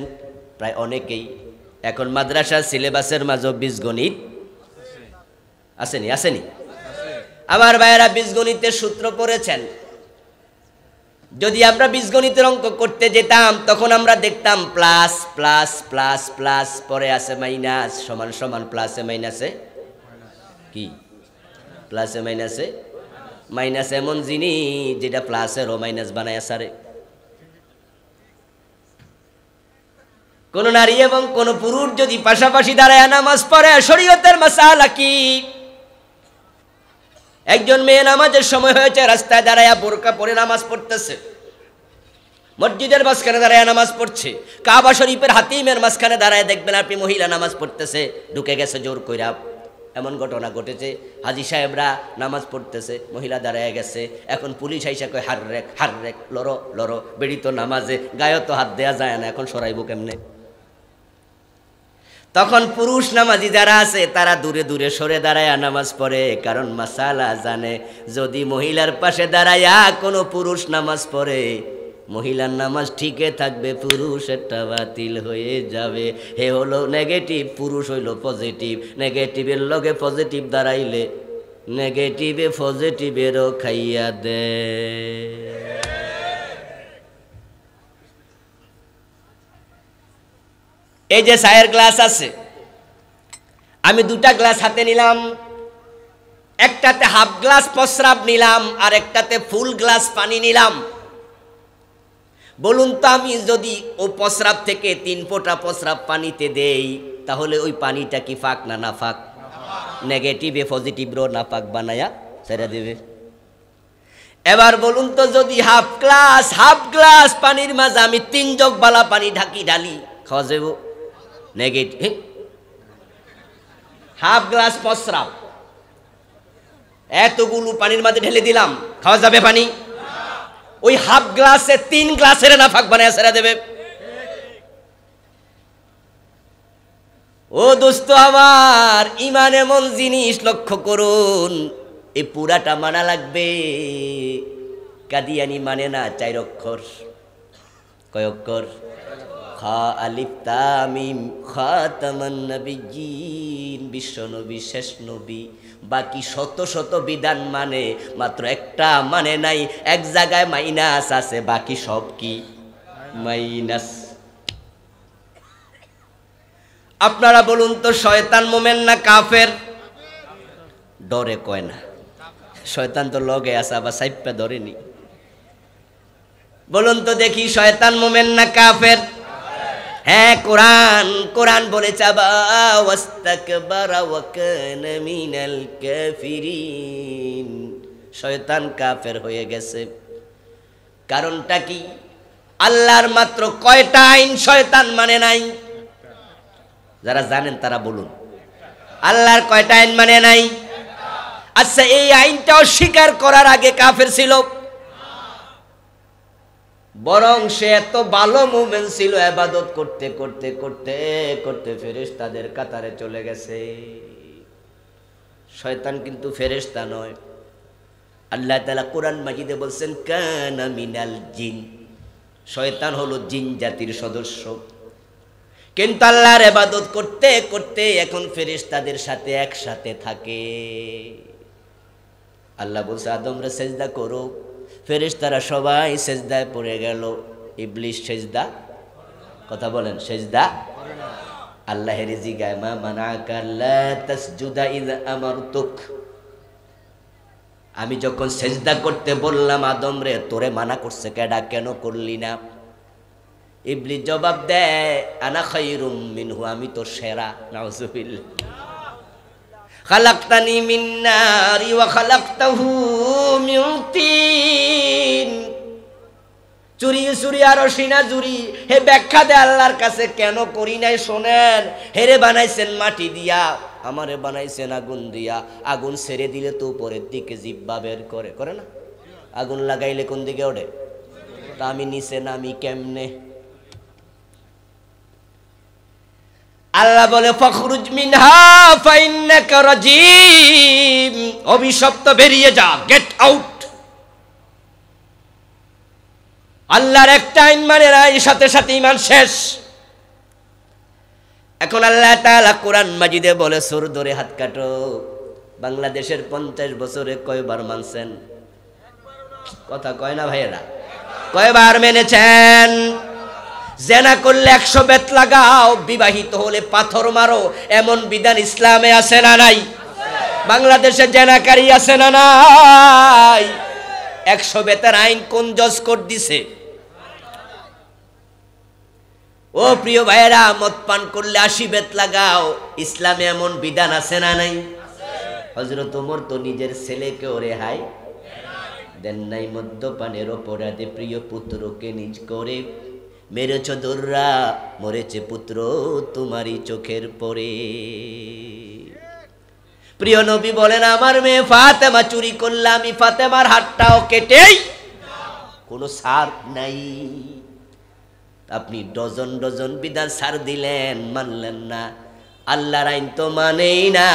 প্রায় অনেকেই এখন মাদ্রাসার সিলেবাসের মাঝেও বীজগণিত আসেনি আসেনি আমার ভাইয়েরা বীজগণিতের সূত্র পড়েছেন যদি আমরা বীজগণিতের অঙ্ক করতে যেতাম তখন আমরা দেখতাম প্লাস প্লাস প্লাস প্লাস পরে আছে মাইনাস সমান সমান প্লাসে মাইনাসে কি প্লাসে মাইনাসে মাইনাস এমন জিনিস যেটা ও মাইনাস বানায় সারে কোন নারী এবং কোন পুরুষ যদি পাশাপাশি দাঁড়ায় নামাজ পড়ে শরীয়তের মাসালা কি একজন মেয়ে নামাজের সময় হয়েছে রাস্তায় দাঁড়ায় বোরকা পরে নামাজ পড়তেছে মসজিদের মাঝখানে দাঁড়ায় নামাজ পড়ছে কাবা শরীফের হাতিমের মাঝখানে দাঁড়ায় দেখবেন আপনি মহিলা নামাজ পড়তেছে ঢুকে গেছে জোর কইরা এমন ঘটনা ঘটেছে হাজি সাহেবরা নামাজ পড়তেছে মহিলা দাঁড়ায় গেছে এখন পুলিশ আইসা কয় হার রেক হার রেক লড়ো লড়ো বেড়িত নামাজে গায়ে তো হাত দেয়া যায় না এখন সরাইব কেমনে তখন পুরুষ নামাজি যারা আছে তারা দূরে দূরে সরে দাঁড়ায় নামাজ পড়ে কারণ মাসালা জানে যদি মহিলার পাশে দাঁড়ায়া কোনো পুরুষ নামাজ পড়ে মহিলার নামাজ ঠিকে থাকবে একটা বাতিল হয়ে যাবে হে হলো নেগেটিভ পুরুষ হইল পজিটিভ নেগেটিভের লগে পজিটিভ দাঁড়াইলে নেগেটিভে পজিটিভেরও খাইয়া দে এই যে সায়ের গ্লাস আছে আমি দুটা গ্লাস হাতে নিলাম একটাতে হাফ গ্লাস প্রস্রাব নিলাম আর একটাতে ফুল গ্লাস পানি নিলাম বলুন তো আমি যদি ও প্রস্রাব থেকে তিন ফোঁটা প্রস্রাব পানিতে দেই তাহলে ওই পানিটা কি ফাঁক না না ফাঁক নেগেটিভে রো না ফাঁক বানায়া ছেড়ে দেবে এবার বলুন তো যদি হাফ গ্লাস হাফ গ্লাস পানির মাঝে আমি তিন জগ বালা পানি ঢাকি ঢালি খাওয়া যাব নেগেটিভ হাফ গ্লাস প্রস্রাব এতগুলো পানির মাঝে ঢেলে দিলাম খাওয়া যাবে পানি ওই হাফ গ্লাসে তিন গ্লাসের নাফাক বানায় সেরা দেবে ও দোস্ত আমার ইমান এমন জিনিস লক্ষ্য করুন এ পুরাটা মানা লাগবে কাদিয়ানি মানে না চাই অক্ষর কয় অক্ষর খা আলিফ তামিম খা তামান নবী বিশ্ব নবী শেষ নবী বাকি শত শত বিধান মানে মাত্র একটা মানে নাই এক জায়গায় মাইনাস আছে বাকি সব কি মাইনাস আপনারা বলুন তো শয়তান মোমেন না কাফের ডরে কয় না শয়তান তো লগে আছে আবার সাইপ্যা ধরেনি বলুন তো দেখি শয়তান মোমেন না কাফের হ্যাঁ কোরআন কোরআন বলে শয়তান কাফের হয়ে গেছে কারণটা কি আল্লাহর মাত্র কয়টা আইন শয়তান মানে নাই যারা জানেন তারা বলুন আল্লাহর কয়টা আইন মানে নাই আচ্ছা এই আইনটা অস্বীকার করার আগে কাফের ছিল বরং সে এত ভালো মুভমেন্ট ছিল আবাদত করতে করতে করতে করতে ফেরেস তাদের কাতারে চলে গেছে শয়তান কিন্তু ফেরেস্তা নয় আল্লাহ তালা কোরআন মাজিদে বলছেন কানা মিনাল জিন শয়তান হলো জিন জাতির সদস্য কিন্তু আল্লাহর এবাদত করতে করতে এখন ফেরেস তাদের সাথে একসাথে থাকে আল্লাহ বলছে আদমরা সেজদা করো ফেরেশ তারা সবাই সেজদায় পড়ে গেল ইবলিশ সেজদা কথা বলেন সেজদা আল্লাহের জিগায় মা মানাকা লা তাসজুদা ইজ আমি যখন সেজদা করতে বললাম আদম রে তোরে মানা করছে কেডা কেন করলি না ইবলি জবাব দেয় আনা রুম মিনহু আমি তো সেরা নাউজুবিল্লাহ খালাক্তানি মিন্নারি ওয়া খালাক্তাহু মিন তিন চুরি চুরি আর সিনা জুরি হে ব্যাখ্যা দে আল্লাহর কাছে কেন করি নাই শোনেন হেরে বানাইছেন মাটি দিয়া আমারে বানাইছেন আগুন দিয়া আগুন ছেড়ে দিলে তো উপরের দিকে জিব্বা বের করে করে না আগুন লাগাইলে কোন দিকে ওঠে তা আমি নিচে নামি কেমনে আল্লাহ বলে ফখরুজ মিনহা ফাইন্নাকা রাজিম অভিশপ্ত বেরিয়ে যা গেট আউট আল্লাহর একটা আইন মানে এর সাথে সাথে ইমান শেষ এখন আল্লাহ তাআলা কোরআন মাজিদে বলে সুর ধরে হাত কাটো বাংলাদেশের পঞ্চাশ বছরে কয়বার মানছেন কথা কয় না ভাইয়েরা কয়বার মেনেছেন জেনা করলে একশো বেত লাগাও বিবাহিত হলে পাথর মারো এমন বিধান ইসলামে আছে না নাই বাংলাদেশে জেনাকারী আছে না নাই একশো বেতার আইন কোন জজ কর দিছে ও প্রিয় ভাইয়েরা মদ পান করলে আশি বেত লাগাও ইসলামে এমন বিধান আছে না নাই হজরত ওমর তো নিজের ওরে হাই দেন নাই মদ্যপানের অপরাধে প্রিয় পুত্রকে নিজ করে মেরেছ দোররা মরেছে পুত্র তোমারই চোখের পরে প্রিয় নবী বলেন আমার মেয়ে ফাতেমা চুরি করলাম আমি ফাতেমার হাটটাও কেটেই কোনো সার নাই আপনি ডজন ডজন বিধান সার দিলেন মানলেন না আল্লাহর আইন তো মানেই না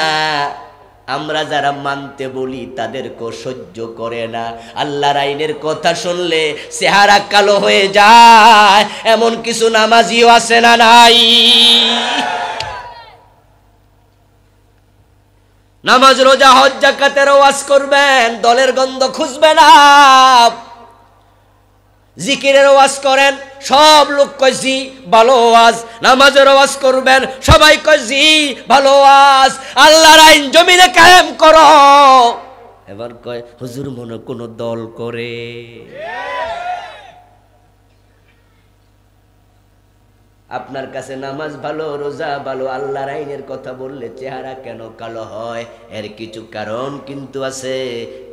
আমরা যারা মানতে বলি তাদেরকে সহ্য করে না আল্লাহর আইনের কথা শুনলে চেহারা কালো হয়ে যায় এমন কিছু নামাজিও আছে না নাই নামাজ রোজা হজ্জাকাতের জাকাতের ওয়াজ করবেন দলের গন্ধ খুঁজবে না জিকিরের ওয়াজ করেন সব লোক কয় জি ভালো আওয়াজ নামাজের ওয়াজ করবেন সবাই কয় জি ভালো আওয়াজ আল্লাহর আইন জমিনে কায়েম করো এবার কয় হুজুর মনে কোনো দল করে আপনার কাছে নামাজ ভালো রোজা ভালো আল্লাহর আইনের কথা বললে চেহারা কেন কালো হয় এর কিছু কারণ কিন্তু আছে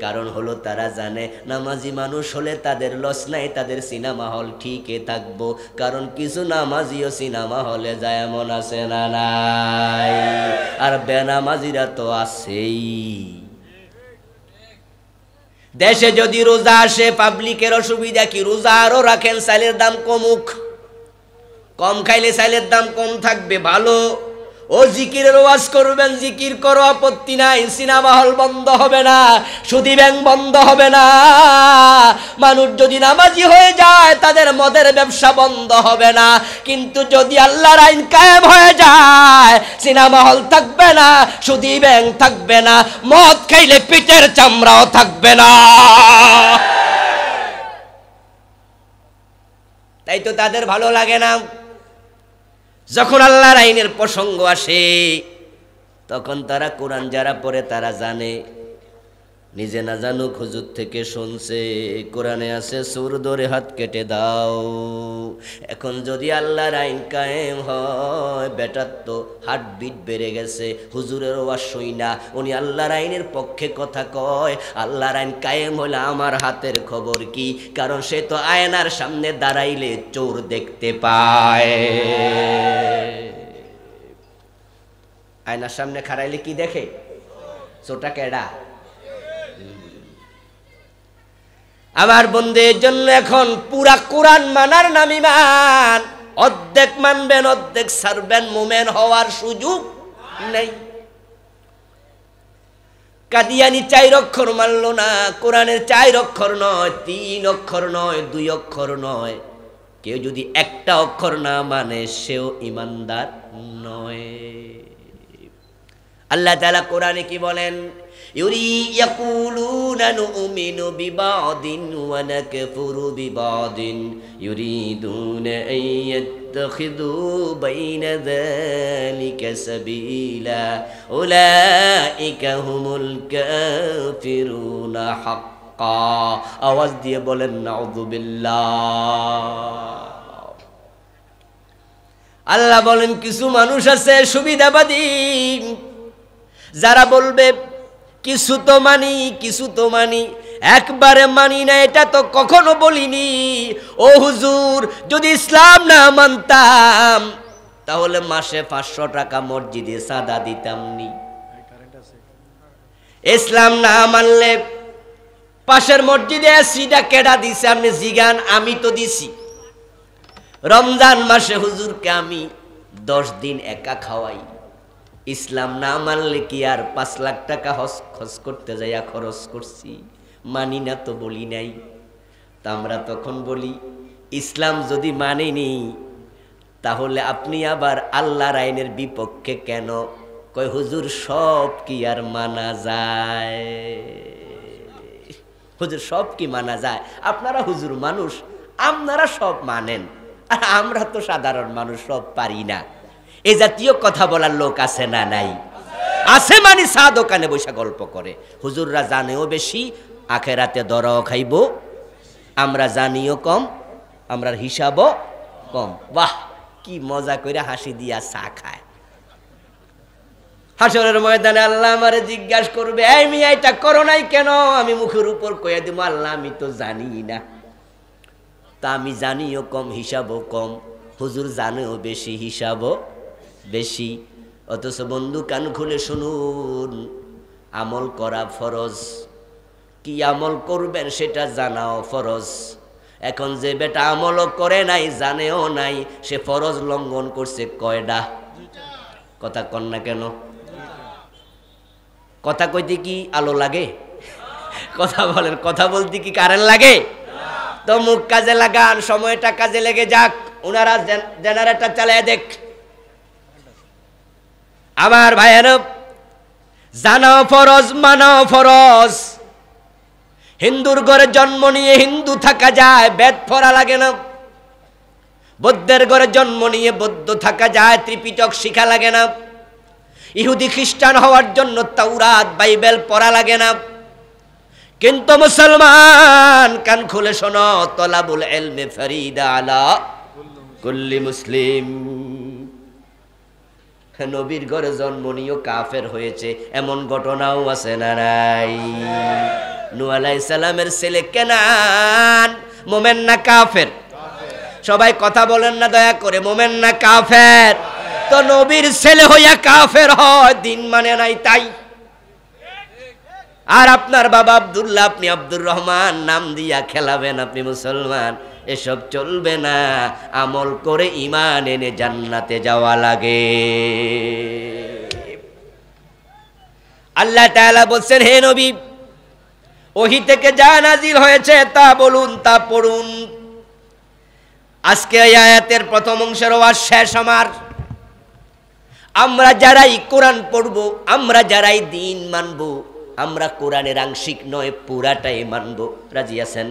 কারণ হলো তারা জানে নামাজি মানুষ হলে তাদের লস নাই তাদের সিনেমা হল ঠিকই থাকবো কারণ কিছু নামাজিও সিনেমা হলে যায় এমন আছে না নাই আর বেনামাজিরা তো আছেই দেশে যদি রোজা আসে পাবলিকের অসুবিধা কি রোজা আরো রাখেন সালের দাম কমুক কম খাইলে চাইলের দাম কম থাকবে ভালো ও জিকিরের ওয়াজ করবেন জিকির করো আপত্তি নাই সিনেমা হল বন্ধ হবে না সুদী ব্যাংক বন্ধ হবে না মানুষ যদি নামাজি হয়ে যায় তাদের মদের ব্যবসা বন্ধ হবে না কিন্তু যদি আল্লাহর আইন কায়েম হয়ে যায় সিনেমা হল থাকবে না সুদী ব্যাংক থাকবে না মদ খাইলে পিঠের চামড়াও থাকবে না তাই তো তাদের ভালো লাগে না যখন আল্লাহর আইনের প্রসঙ্গ আসে তখন তারা কোরআন যারা পড়ে তারা জানে নিজে না জানো হুজুর থেকে শুনছে কোরআনে আছে সুর ধরে হাত কেটে দাও এখন যদি আল্লাহর আইন কায়েম হয় বেটার তো বিট বেড়ে গেছে হুজুরের ওয়াজ না উনি আল্লাহর আইনের পক্ষে কথা কয় আল্লাহর আইন কায়েম হলে আমার হাতের খবর কি কারণ সে তো আয়নার সামনে দাঁড়াইলে চোর দেখতে পায় আয়নার সামনে খাড়াইলে কি দেখে চোটা কেডা আমার বন্ধের জন্য এখন পুরা কোরআন মানার নাম ইমান অর্ধেক মানবেন অর্ধেক সারবেন মোমেন হওয়ার সুযোগ নেই কাদিয়ানি চাইর অক্ষর মানল না কোরআনের চাইর অক্ষর নয় তিন অক্ষর নয় দুই অক্ষর নয় কেউ যদি একটা অক্ষর না মানে সেও ইমানদার নয় আল্লাহ তালা কোরআনে কি বলেন يري يقولون نؤمن ببعض ونكفر ببعض يريدون أن يتخذوا بين ذلك سبيلا أولئك هم الكافرون حقا আওয়াজ দিয়ে বলেন নাউযুবিল্লাহ আল্লাহ বলেন কিছু মানুষ আছে সুবিধাবাদী যারা বলবে কিছু তো মানি কিছু তো মানি একবারে মানি না এটা তো কখনো বলিনি ও হুজুর যদি ইসলাম না মানতাম তাহলে মাসে পাঁচশো টাকা মসজিদে সাদা দিতাম নি ইসলাম না মানলে পাশের মসজিদে সিটা কেডা দিছে আপনি জিগান আমি তো দিছি রমজান মাসে হুজুরকে আমি দশ দিন একা খাওয়াই ইসলাম না মানলে কি আর পাঁচ লাখ টাকা হস খস করতে যাইয়া খরচ করছি মানি না তো বলি নাই তা আমরা তখন বলি ইসলাম যদি মানেনি তাহলে আপনি আবার আল্লাহর আইনের বিপক্ষে কেন কয় হুজুর সব কি আর মানা যায় হুজুর সব কি মানা যায় আপনারা হুজুর মানুষ আপনারা সব মানেন আর আমরা তো সাধারণ মানুষ সব পারি না এ জাতীয় কথা বলার লোক আছে না নাই আছে মানে চা দোকানে বসে গল্প করে হুজুররা জানেও বেশি আখেরাতে দরাও খাইব আমরা জানিও কম আমরা হিসাবও কম বাহ কি মজা করে হাসি দিয়া চা খায় হাসরের ময়দানে আল্লাহ আমার জিজ্ঞাসা করবে এই মিয়া এটা করো নাই কেন আমি মুখের উপর কয়ে দিব আল্লাহ আমি তো জানি না তা আমি জানিও কম হিসাবও কম হুজুর জানেও বেশি হিসাবও বেশি অথচ বন্ধু কান খুলে শুনুন আমল করা ফরজ কি আমল করবেন সেটা জানাও ফরজ এখন যে বেটা আমলও করে নাই জানেও নাই সে ফরজ লঙ্ঘন করছে কয়ডা কথা কন না কেন কথা কইতে কি আলো লাগে কথা বলেন কথা বলতে কি কারেন্ট লাগে তো মুখ কাজে লাগান সময়টা কাজে লেগে যাক ওনারা জেনারেটর চালায় দেখ আবার ভাইয়ের জানা ফরজ মানা ফরজ হিন্দুর ঘরে জন্ম নিয়ে হিন্দু থাকা যায় বেদ ফরা লাগে না বৌদ্ধের ঘরে জন্ম নিয়ে বৌদ্ধ থাকা যায় ত্রিপিটক শিখা লাগে না ইহুদি খ্রিস্টান হওয়ার জন্য তাওরাত বাইবেল পড়া লাগে না কিন্তু মুসলমান কান খুলে শোনো তলাবুল এলমে ফরিদা আলা কুল্লি মুসলিম নবীর ঘরে জন্ম নিয়েও কাফের হয়েছে এমন ঘটনাও আছে না নাই নুয়ালাই সালামের ছেলে কেনান মোমেন না কাফের সবাই কথা বলেন না দয়া করে মোমেন না কাফের তো নবীর ছেলে হইয়া কাফের হয় দিন মানে নাই তাই আর আপনার বাবা আব্দুল্লাহ আপনি আব্দুর রহমান নাম দিয়া খেলাবেন আপনি মুসলমান এসব চলবে না আমল করে ইমান এনে জান্নাতে যাওয়া লাগে আল্লাহ তালা বলছেন হে নবী ওহি থেকে যা নাজিল হয়েছে তা বলুন তা পড়ুন আজকে আয়াতের প্রথম অংশের ওয়াজ শেষ আমার আমরা যারাই কোরআন পড়ব আমরা যারাই দিন মানব আমরা কোরআনের আংশিক নয় পুরাটাই মানব রাজি আছেন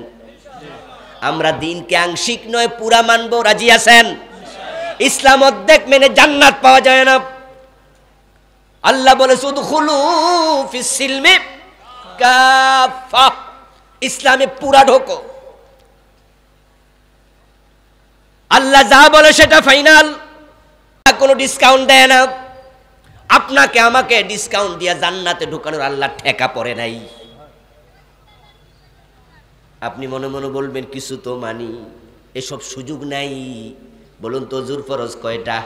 আমরা দিনকে আংশিক নয় পুরা মানবো রাজি আছেন ইসলাম অর্ধেক মেনে জান্নাত পাওয়া যায় না আল্লাহ বলে শুধু ইসলামে পুরা ঢোকো আল্লাহ যা বলে সেটা ফাইনাল কোনো ডিসকাউন্ট দেয় না আপনাকে আমাকে ডিসকাউন্ট দিয়ে জান্নাতে ঢুকানোর আল্লাহ ঠেকা পড়ে নাই আপনি মনে মনে বলবেন কিছু তো মানি এসব সুযোগ নাই বলুন তো অজুর ফরজ কয়টা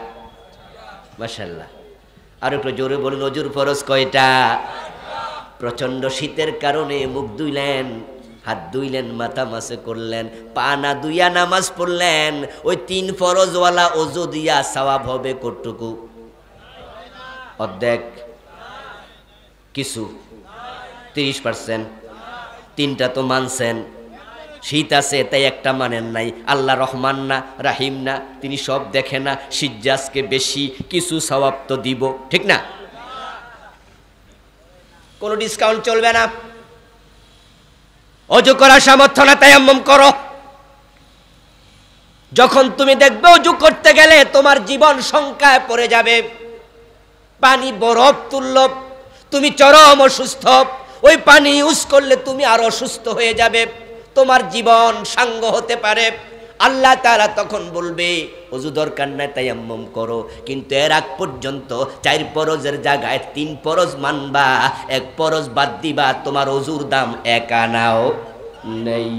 মাসাল্লাহ আর একটু জোরে বলুন অজুর ফরজ কয়টা প্রচণ্ড শীতের কারণে মুখ দুইলেন হাত দুইলেন মাথা মাসে করলেন পা না দুইয়া নামাজ পড়লেন ওই তিন ফরজওয়ালা অজু দিয়া সওয়াব হবে কটুকু অর্ধেক কিছু তিরিশ পার্সেন্ট তিনটা তো মানছেন শীত আছে তাই একটা মানেন নাই আল্লাহ রহমান না রাহিম না তিনি সব দেখে না সিজ্জাসকে বেশি কিছু স্বভাব তো দিব ঠিক না কোনো ডিসকাউন্ট চলবে না অজু করার সামর্থ্য না তাই করো যখন তুমি দেখবে অজু করতে গেলে তোমার জীবন শঙ্কায় পড়ে যাবে পানি বরফ তুলল তুমি চরম অসুস্থ ওই পানি ইউজ করলে তুমি আরো অসুস্থ হয়ে যাবে তোমার জীবন সাঙ্গ হতে পারে আল্লাহ তারা তখন বলবে অজু দরকার নাই তাই আম্মম করো কিন্তু এর আগ পর্যন্ত চার পরজের জায়গায় তিন পরজ মানবা এক পরজ বাদ দিবা তোমার অজুর দাম এক আনাও নেই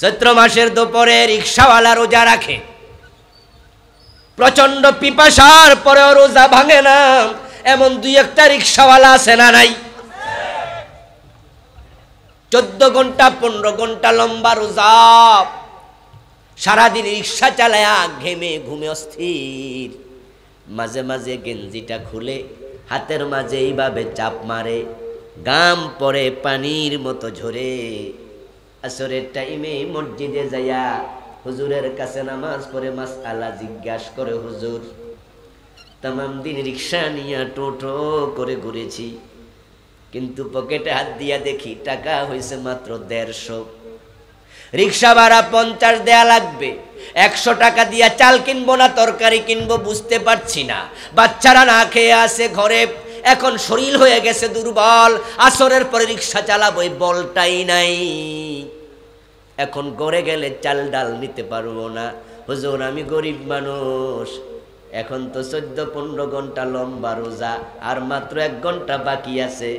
চৈত্র মাসের দুপুরে রিক্সাওয়ালা রোজা রাখে প্রচন্ড পিপাসার পরেও রোজা ভাঙে না এমন দুই একটা রিক্সাওয়ালা আছে না নাই চোদ্দ ঘন্টা পনেরো ঘন্টা লম্বা রোজা সারাদিন রিক্সা চালায়া ঘেমে ঘুমে অস্থির মাঝে মাঝে গেঞ্জিটা খুলে হাতের মাঝে এইভাবে চাপ মারে গাম পরে পানির মতো ঝরে আসরের টাইমে মসজিদে যাইয়া হুজুরের কাছে নামাজ পরে মাস আলা জিজ্ঞাস করে হুজুর তাম দিন রিক্সা নিয়ে টোটো করে ঘুরেছি কিন্তু পকেটে হাত দিয়া দেখি টাকা হয়েছে মাত্র দেড়শো রিক্সা ভাড়া পঞ্চাশ দেয়া লাগবে একশো টাকা দিয়া চাল কিনবো না তরকারি কিনবো বুঝতে পারছি না বাচ্চারা না খেয়ে আসে ঘরে এখন শরীর হয়ে গেছে দুর্বল আসরের পরে রিক্সা চালাবো বলটাই নাই এখন গড়ে গেলে চাল ডাল নিতে পারবো না হুজুর আমি গরিব মানুষ এখন তো চোদ্দ পনেরো ঘন্টা লম্বা রোজা আর মাত্র এক ঘন্টা বাকি আছে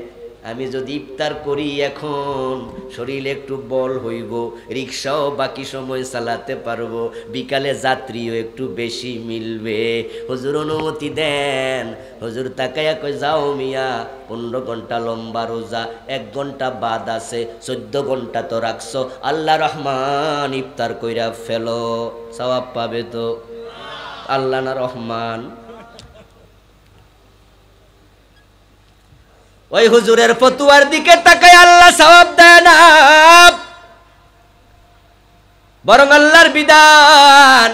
আমি যদি ইফতার করি এখন শরীর একটু বল হইব রিক্সাও বাকি সময় চালাতে পারবো বিকালে যাত্রীও একটু বেশি মিলবে হজুর অনুমতি দেন হজুর তাকায়া কই যাও মিয়া পনেরো ঘন্টা লম্বা রোজা এক ঘন্টা বাদ আছে চোদ্দ ঘন্টা তো রাখছো আল্লাহ রহমান ইফতার কইরা ফেলো সবাব পাবে তো আল্লাহ না রহমান ওই হুজুরের ফতুয়ার দিকে তাকায় আল্লাহ সবাব দেয় না বরং আল্লাহর বিধান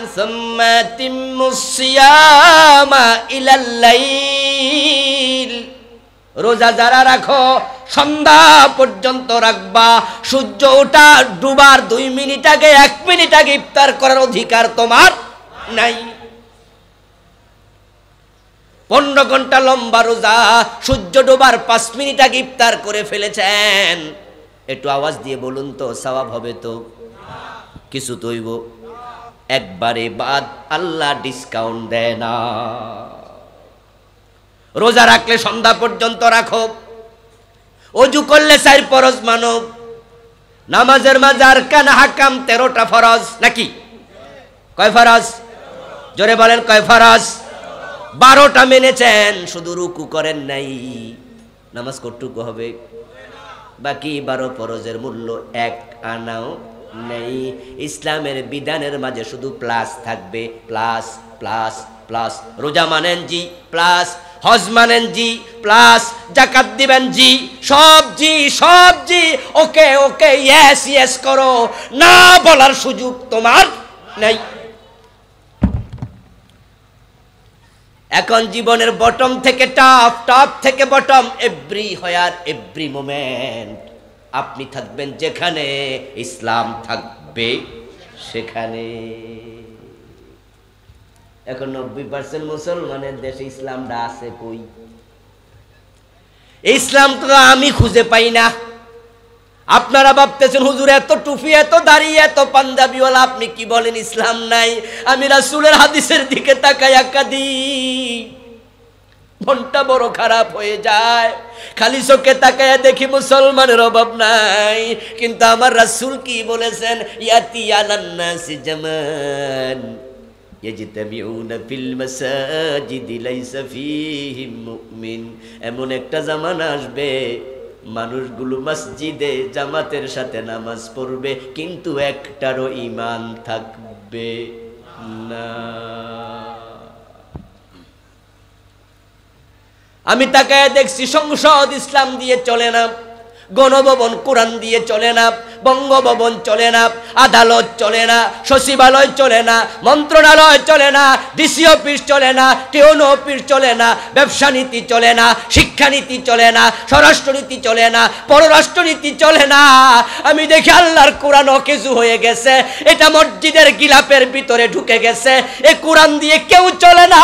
রোজা যারা রাখো সন্ধ্যা পর্যন্ত রাখবা সূর্য ওটা ডুবার দুই মিনিট আগে এক মিনিট আগে ইফতার করার অধিকার তোমার নাই পনেরো ঘন্টা লম্বা রোজা সূর্য ডোবার পাঁচ মিনিট আগে ইফতার করে ফেলেছেন একটু আওয়াজ দিয়ে বলুন তো সবাব হবে তো কিছু তৈব একবারে বাদ আল্লাহ ডিসকাউন্ট দেয় না রোজা রাখলে সন্ধ্যা পর্যন্ত রাখো অজু করলে চার ফরজ মানব নামাজের মাঝে আর হাকাম তেরোটা ফরজ নাকি কয় ফরজ জোরে বলেন কয় ফরজ বারোটা মেনেছেন শুধু রুকু করেন নাই নামাজ কটুকু হবে বাকি বারো পরজের মূল্য এক আনাও নেই ইসলামের বিধানের মাঝে শুধু প্লাস থাকবে প্লাস প্লাস প্লাস রোজা মানেন জি প্লাস হজ মানেন জি প্লাস জাকাত দিবেন জি সব জি সব জি ওকে ওকে ইয়েস ইয়েস করো না বলার সুযোগ তোমার নেই এখন জীবনের বটম থেকে টপ টপ থেকে bottom every where every moment আপনি থাকবেন যেখানে ইসলাম থাকবে সেখানে এখন নব্বই পার্সেন্ট মুসলমানের দেশে ইসলামটা আছে কই ইসলাম তো আমি খুঁজে পাই না আপনারা ভাবতেছেন হুজুর এত টুপি এত দাড়ি এত পাঞ্জাবিওয়ালা আপনি কি বলেন ইসলাম নাই আমি রাসুলের হাদিসের দিকে তাকাই একাদি মনটা বড় খারাপ হয়ে যায় খালি চোখে তাকায় দেখি মুসলমানের অভাব নাই কিন্তু আমার রাসুল কি বলেছেন ইয়াতি আলান্নাসি জামান এমন একটা জামানা আসবে মানুষগুলো মসজিদে জামাতের সাথে নামাজ পড়বে কিন্তু একটারও ইমান থাকবে না আমি তাকায় দেখছি সংসদ ইসলাম দিয়ে চলে না গণভবন কোরআন দিয়ে চলে না বঙ্গভবন চলে না আদালত চলে না সচিবালয় চলে না মন্ত্রণালয় চলে না ডিসি অফিস চলে না টিউন অফিস চলে না ব্যবসা নীতি চলে না শিক্ষানীতি চলে না স্বরাষ্ট্রনীতি চলে না পররাষ্ট্রনীতি চলে না আমি দেখি আল্লাহর কোরআন অকেজু হয়ে গেছে এটা মসজিদের গিলাপের ভিতরে ঢুকে গেছে এ কোরআন দিয়ে কেউ চলে না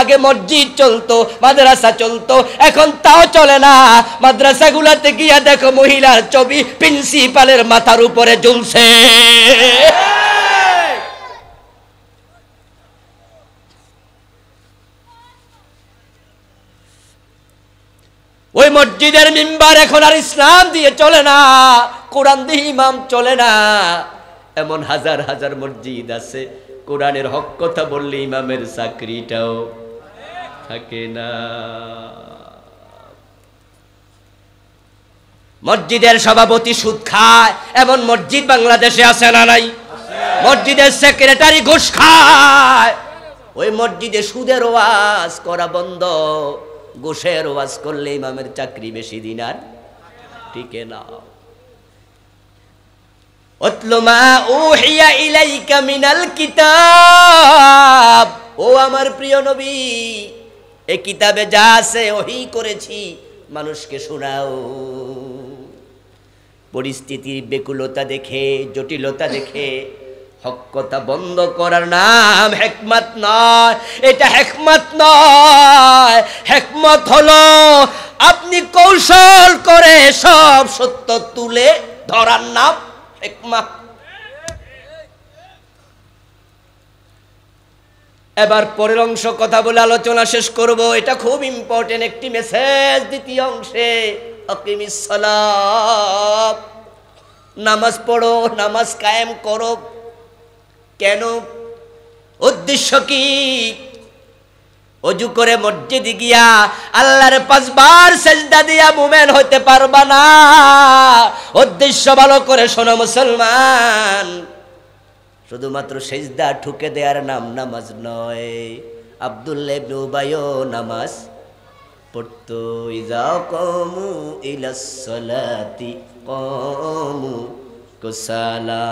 আগে মসজিদ চলতো মাদ্রাসা চলতো এখন তাও চলে না মাদ্রাসা মাদ্রাসাগুলাতে গিয়া দেখো মহিলার ছবি প্রিন্সিপালের মাথার উপরে জ্বলছে ওই মসজিদের মিম্বার এখন আর ইসলাম দিয়ে চলে না কোরআন দিয়ে ইমাম চলে না এমন হাজার হাজার মসজিদ আছে কোরআনের হক কথা বললে ইমামের চাকরিটাও থাকে না মসজিদের সভাপতি সুদ খায় এমন মসজিদ বাংলাদেশে আছে না নাই মসজিদের সেক্রেটারি ঘুষ খায় ওই মসজিদে সুদের ওয়াজ করা বন্ধ ঘুষের ওয়াজ করলে ইমামের চাকরি বেশি দিন আর ঠিক না ও আমার প্রিয় নবী কিতাবে যা করেছি মানুষকে শোনাও পরিস্থিতির বেকুলতা দেখে জটিলতা দেখে হকতা বন্ধ করার নাম হেকমত নয় এটা হেকমত নয় হেকমত হলো আপনি কৌশল করে সব সত্য তুলে ধরার নাম হেকমত এবার পরের অংশ কথা বলে আলোচনা শেষ করব এটা খুব ইম্পর্টেন্ট একটি মেসেজ দ্বিতীয় অংশে নামাজ পড়ো নামাজ কায়েম করো কেন উদ্দেশ্য কি অজু করে মসজিদ গিয়া আল্লাহর পাঁচবার সেজদা দিয়া মুমেন হইতে পারবা না উদ্দেশ্য ভালো করে শোনো মুসলমান শুধুমাত্র সেজদা ঠুকে দেওয়ার নাম নামাজ নয় আবদুল্লাহ উবায়ও নামাজ পড়তো ইজা কমু ইলাসলাতি কমু কুসালা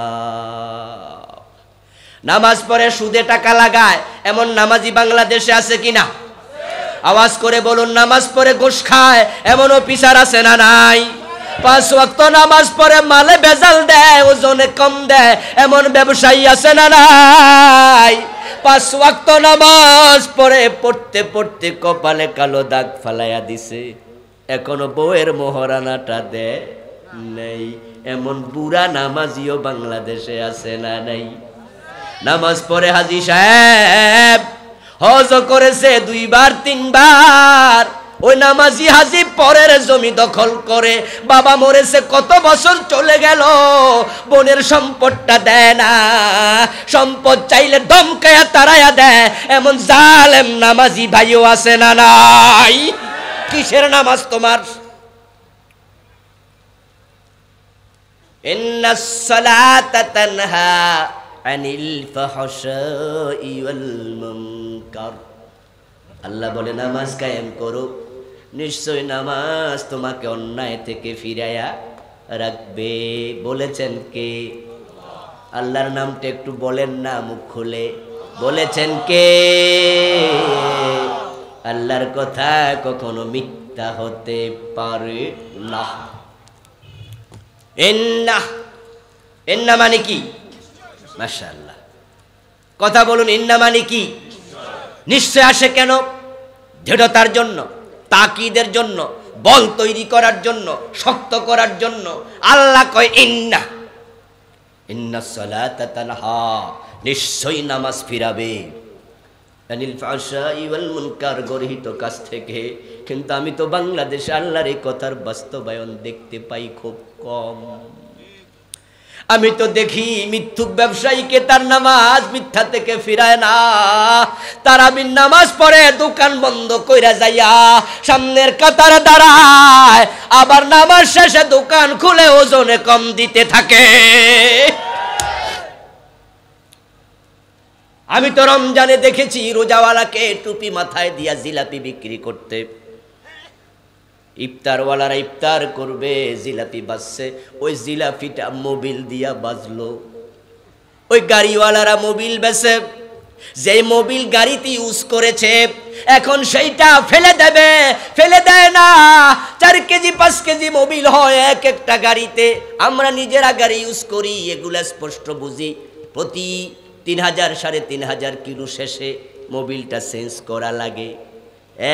নামাজ পড়ে সুদে টাকা লাগায় এমন নামাজি বাংলাদেশে আছে কিনা আওয়াজ করে বলুন নামাজ পড়ে ঘুষ খায় এমনও পিসার আছে না নাই পাঁচ ওয়াক্ত নামাজ পড়ে মালে বেজাল দেয় ওজনে কম দেয় এমন ব্যবসায়ী আছে না নাই পাঁচ ওয়াক্ত নামাজ পড়ে পড়তে পড়তে কপালে কালো দাগ ফালাইয়া দিছে এখনো বউয়ের মোহরানাটা দে নেই এমন বুড়া নামাজিও বাংলাদেশে আছে না নাই নামাজ পড়ে হাজি সাহেব হজ করেছে দুইবার তিনবার ওই নামাজি হাজি পরের জমি দখল করে বাবা মরেছে কত বছর চলে গেল বোনের সম্পদটা দেয় না সম্পদ চাইলে দমকায়া তারায়া দেয় এমন জালেম নামাজি ভাইও আছে না নাই কিসের নামাজ তোমার আনিল আল্লাহ বলে নামাজ কায়েম করো নিশ্চয় নামাজ তোমাকে অন্যায় থেকে ফিরাইয়া রাখবে বলেছেন কে আল্লাহর নামটা একটু বলেন না মুখ খুলে বলেছেন কে আল্লাহর কথা কখনো মিথ্যা হতে পারে না এন্না এন্না মানে কি মাশাল্লাহ কথা বলুন ইন্না মানে কি নিশ্চয় আসে কেন দৃঢ়তার জন্য তাকিদের জন্য বল তৈরি করার জন্য শক্ত করার জন্য আল্লাহ কয় ইন্না ইন্না সলাতানহা নিশ্চয়ই নামাজ ফিরাবে আনিল ফাশা ইওয়াল মুনকার গরহিত কাছ থেকে কিন্তু আমি তো বাংলাদেশ আল্লাহর এই কথার বাস্তবায়ন দেখতে পাই খুব কম আমি তো দেখি মিথ্যুক ব্যবসায়ীকে তার নামাজ মিথ্যা থেকে ফিরায় না তার আমি নামাজ পড়ে দোকান বন্ধ কইরা যাইয়া সামনের কাতার দাঁড়ায় আবার নামাজ শেষে দোকান খুলে ওজনে কম দিতে থাকে আমি তো রমজানে দেখেছি রোজাওয়ালাকে টুপি মাথায় দিয়া জিলাপি বিক্রি করতে ইফতারওয়ালারা ইফতার করবে জিলাপি বাজছে ওই জিলাপিটা মোবিল দিয়া বাজলো ওই গাড়িওয়ালারা মোবিল বেছে যে মোবিল গাড়িতে ইউজ করেছে এখন সেইটা ফেলে দেবে ফেলে দেয় না চার কেজি পাঁচ কেজি মোবিল হয় এক একটা গাড়িতে আমরা নিজেরা গাড়ি ইউজ করি এগুলা স্পষ্ট বুঝি প্রতি তিন হাজার সাড়ে তিন হাজার কিলো শেষে মোবিলটা চেঞ্জ করা লাগে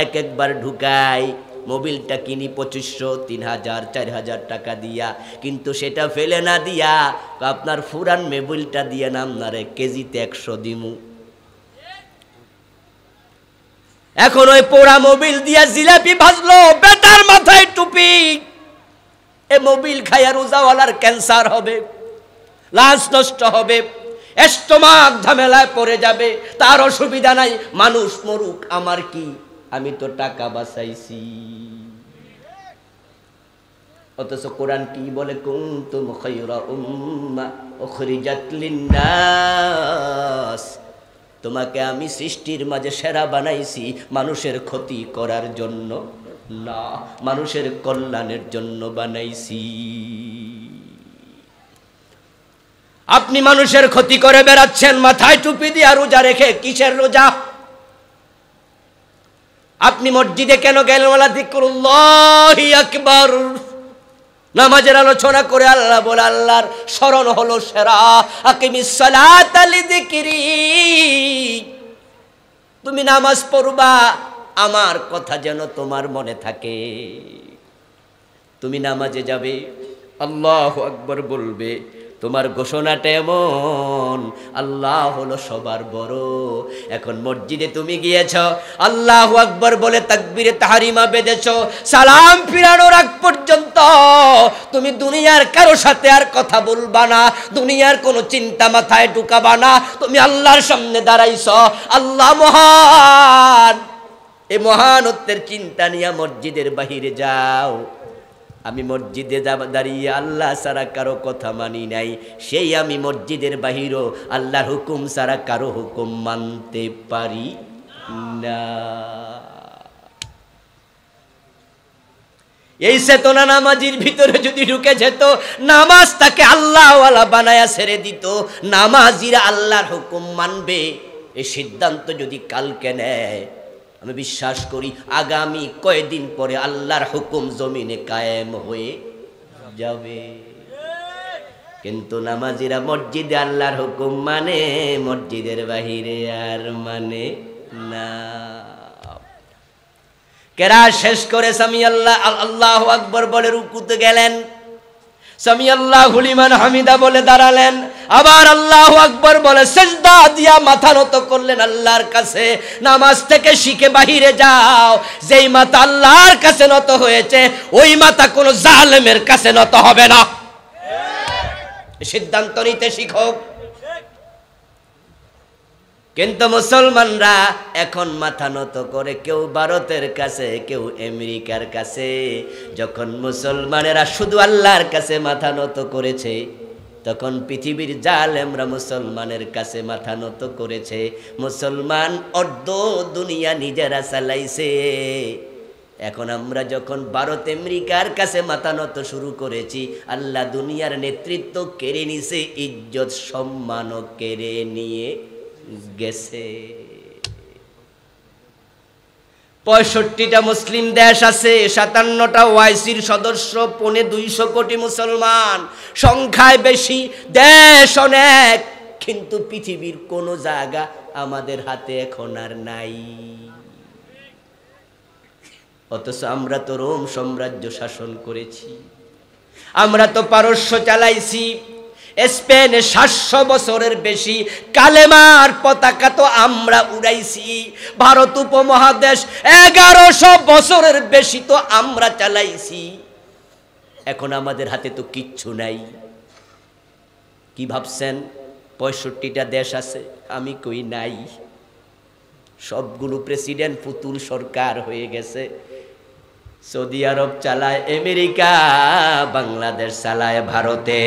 এক একবার ঢুকায় মোবিলটা কিনি পঁচিশশো তিন হাজার চার হাজার টাকা দিয়া কিন্তু সেটা ফেলে না দিয়া আপনার ফুরান মোবিলটা দিয়ে নাম না রে কেজিতে একশো দিমু এখন ওই পোড়া মোবিল দিয়া জিলাপি ভাজলো বেটার মাথায় টুপি এ মোবিল খাইয়া রোজাওয়ালার ক্যান্সার হবে লাজ নষ্ট হবে এস্টমাক ঝামেলায় পড়ে যাবে তার অসুবিধা নাই মানুষ মরুক আমার কি আমি তো টাকা বাঁচাইছি অথচ কোরআন কি বলে তোমাকে আমি সৃষ্টির মাঝে সেরা বানাইছি মানুষের ক্ষতি করার জন্য না মানুষের কল্যাণের জন্য বানাইছি আপনি মানুষের ক্ষতি করে বেড়াচ্ছেন মাথায় টুপি দিয়ে রোজা রেখে কিসের রোজা আপনি মসজিদে কেন গেলেন আকবর নামাজের আলোচনা করে আল্লাহ বলে আল্লাহর স্মরণ হলো সেরা আকিমিসালি তুমি নামাজ পড়বা আমার কথা যেন তোমার মনে থাকে তুমি নামাজে যাবে আল্লাহ আকবর বলবে তোমার ঘোষণাটা এমন আল্লাহ হলো সবার বড় এখন মসজিদে তুমি গিয়েছ আল্লাহ আকবর বলে তাকবিরে তাহারিমা বেঁধেছ সালাম ফিরানোর আগ পর্যন্ত তুমি দুনিয়ার কারো সাথে আর কথা বলবা না দুনিয়ার কোনো চিন্তা মাথায় ঢুকাবা না তুমি আল্লাহর সামনে দাঁড়াইছ আল্লাহ মহান এ মহানত্বের চিন্তা নিয়ে মসজিদের বাহিরে যাও আমি মসজিদে দাঁড়িয়ে আল্লাহ সারা কারো কথা মানি নাই সেই আমি মসজিদের বাহির আল্লাহর হুকুম সারা কারো হুকুম মানতে পারি না এই চেতনা নামাজির ভিতরে যদি ঢুকে যেত নামাজ তাকে আল্লাহওয়ালা বানায়া ছেড়ে দিত নামাজিরা আল্লাহর হুকুম মানবে এই সিদ্ধান্ত যদি কালকে নেয় আমি বিশ্বাস করি আগামী কয়েকদিন পরে আল্লাহর হুকুম জমিনে কায়েম হয়ে যাবে কিন্তু নামাজিরা মসজিদে আল্লাহর হুকুম মানে মসজিদের বাহিরে আর মানে না কেরা শেষ করে স্বামী আল্লাহ আল্লাহ আকবর বলে রুকুতে গেলেন স্বামী আল্লাহ হুলিমান হামিদা বলে দাঁড়ালেন আবার আল্লাহ আকবর বলে সেজদা দিয়া মাথা নত করলেন আল্লাহর কাছে নামাজ থেকে শিখে বাহিরে যাও যেই মাথা আল্লাহর কাছে নত হয়েছে ওই মাথা কোনো জালেমের কাছে নত হবে না সিদ্ধান্ত নিতে শিখো কিন্তু মুসলমানরা এখন মাথা নত করে কেউ ভারতের কাছে কেউ আমেরিকার কাছে যখন মুসলমানেরা শুধু আল্লাহর কাছে মাথা নত করেছে তখন পৃথিবীর জাল আমরা মুসলমানের কাছে মাথা নত করেছে মুসলমান অর্ধ দুনিয়া নিজেরা চালাইছে এখন আমরা যখন ভারত আমেরিকার কাছে মাথা নত শুরু করেছি আল্লাহ দুনিয়ার নেতৃত্ব কেড়ে নিছে ইজ্জত সম্মানও কেড়ে নিয়ে গেছে পঁয়ষট্টিটা মুসলিম দেশ আছে সাতান্নটা ওয়াইসির সদস্য পোনে দুইশো কোটি মুসলমান সংখ্যায় বেশি দেশ অনেক কিন্তু পৃথিবীর কোনো জায়গা আমাদের হাতে এখন আর নাই অথচ আমরা তো রোম সাম্রাজ্য শাসন করেছি আমরা তো পারস্য চালাইছি স্পেনে সাতশো বছরের বেশি কালেমার পতাকা তো আমরা উড়াইছি ভারত উপমহাদেশ এগারোশো বছরের বেশি তো আমরা চালাইছি এখন আমাদের হাতে তো কিচ্ছু নাই কি ভাবছেন পঁয়ষট্টিটা দেশ আছে আমি কই নাই সবগুলো প্রেসিডেন্ট পুতুল সরকার হয়ে গেছে সৌদি আরব চালায় আমেরিকা বাংলাদেশ চালায় ভারতে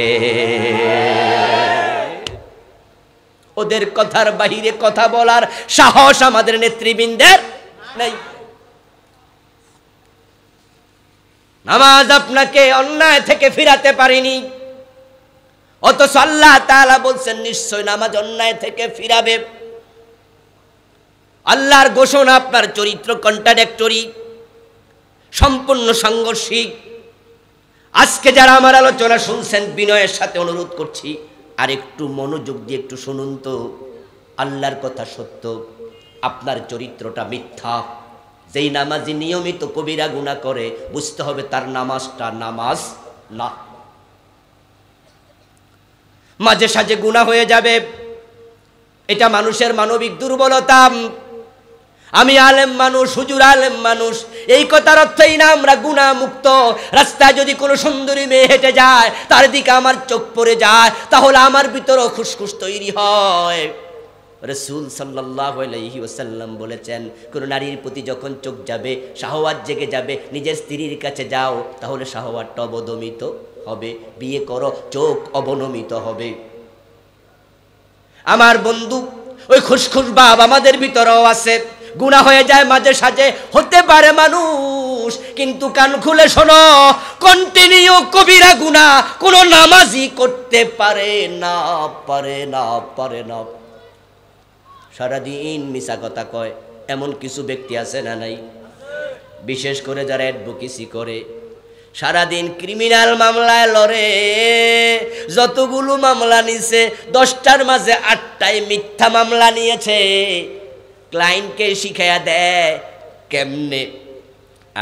ওদের কথার বাহিরে কথা বলার সাহস আমাদের নেতৃবৃন্দের নেই নামাজ আপনাকে অন্যায় থেকে ফিরাতে পারেনি অত আল্লাহ তালা বলছেন নিশ্চয় নামাজ অন্যায় থেকে ফিরাবে আল্লাহর ঘোষণা আপনার চরিত্র কন্ট্রাডাক্টরি সম্পূর্ণ সাংঘর্ষিক আজকে যারা আমার আলোচনা শুনছেন বিনয়ের সাথে অনুরোধ করছি আর একটু মনোযোগ দিয়ে একটু শুনুন তো আল্লাহর কথা সত্য আপনার চরিত্রটা মিথ্যা যেই নামাজি নিয়মিত কবিরা গুণা করে বুঝতে হবে তার নামাজটা নামাজ না মাঝে সাঝে গুণা হয়ে যাবে এটা মানুষের মানবিক দুর্বলতা আমি আলেম মানুষ হুজুর আলেম মানুষ এই কথার অর্থই না আমরা গুণা মুক্ত রাস্তায় যদি কোনো সুন্দরী মেয়ে হেঁটে যায় তার দিকে আমার চোখ পড়ে যায় তাহলে আমার ভিতরও খুসখুস তৈরি হয় রসুল সাল্লাহি বলেছেন কোনো নারীর প্রতি যখন চোখ যাবে শাহওয়াত জেগে যাবে নিজের স্ত্রীর কাছে যাও তাহলে শাহওয়াতটা অবদমিত হবে বিয়ে করো চোখ অবনমিত হবে আমার বন্ধু ওই খুশখুশ বাব আমাদের ভিতরেও আছে গুণা হয়ে যায় মাঝে সাঝে হতে পারে মানুষ কিন্তু কান খুলে শোনো কন্টিনিউ কবিরা গুণা কোনো নামাজি করতে পারে না পারে না পারে না সারাদিন মিশা কথা কয় এমন কিছু ব্যক্তি আছে না নাই বিশেষ করে যারা অ্যাডভোকেসি করে সারাদিন ক্রিমিনাল মামলায় লড়ে যতগুলো মামলা নিছে দশটার মাঝে আটটায় মিথ্যা মামলা নিয়েছে ক্লায়েন্টকে শিখাইয়া দেয় কেমনে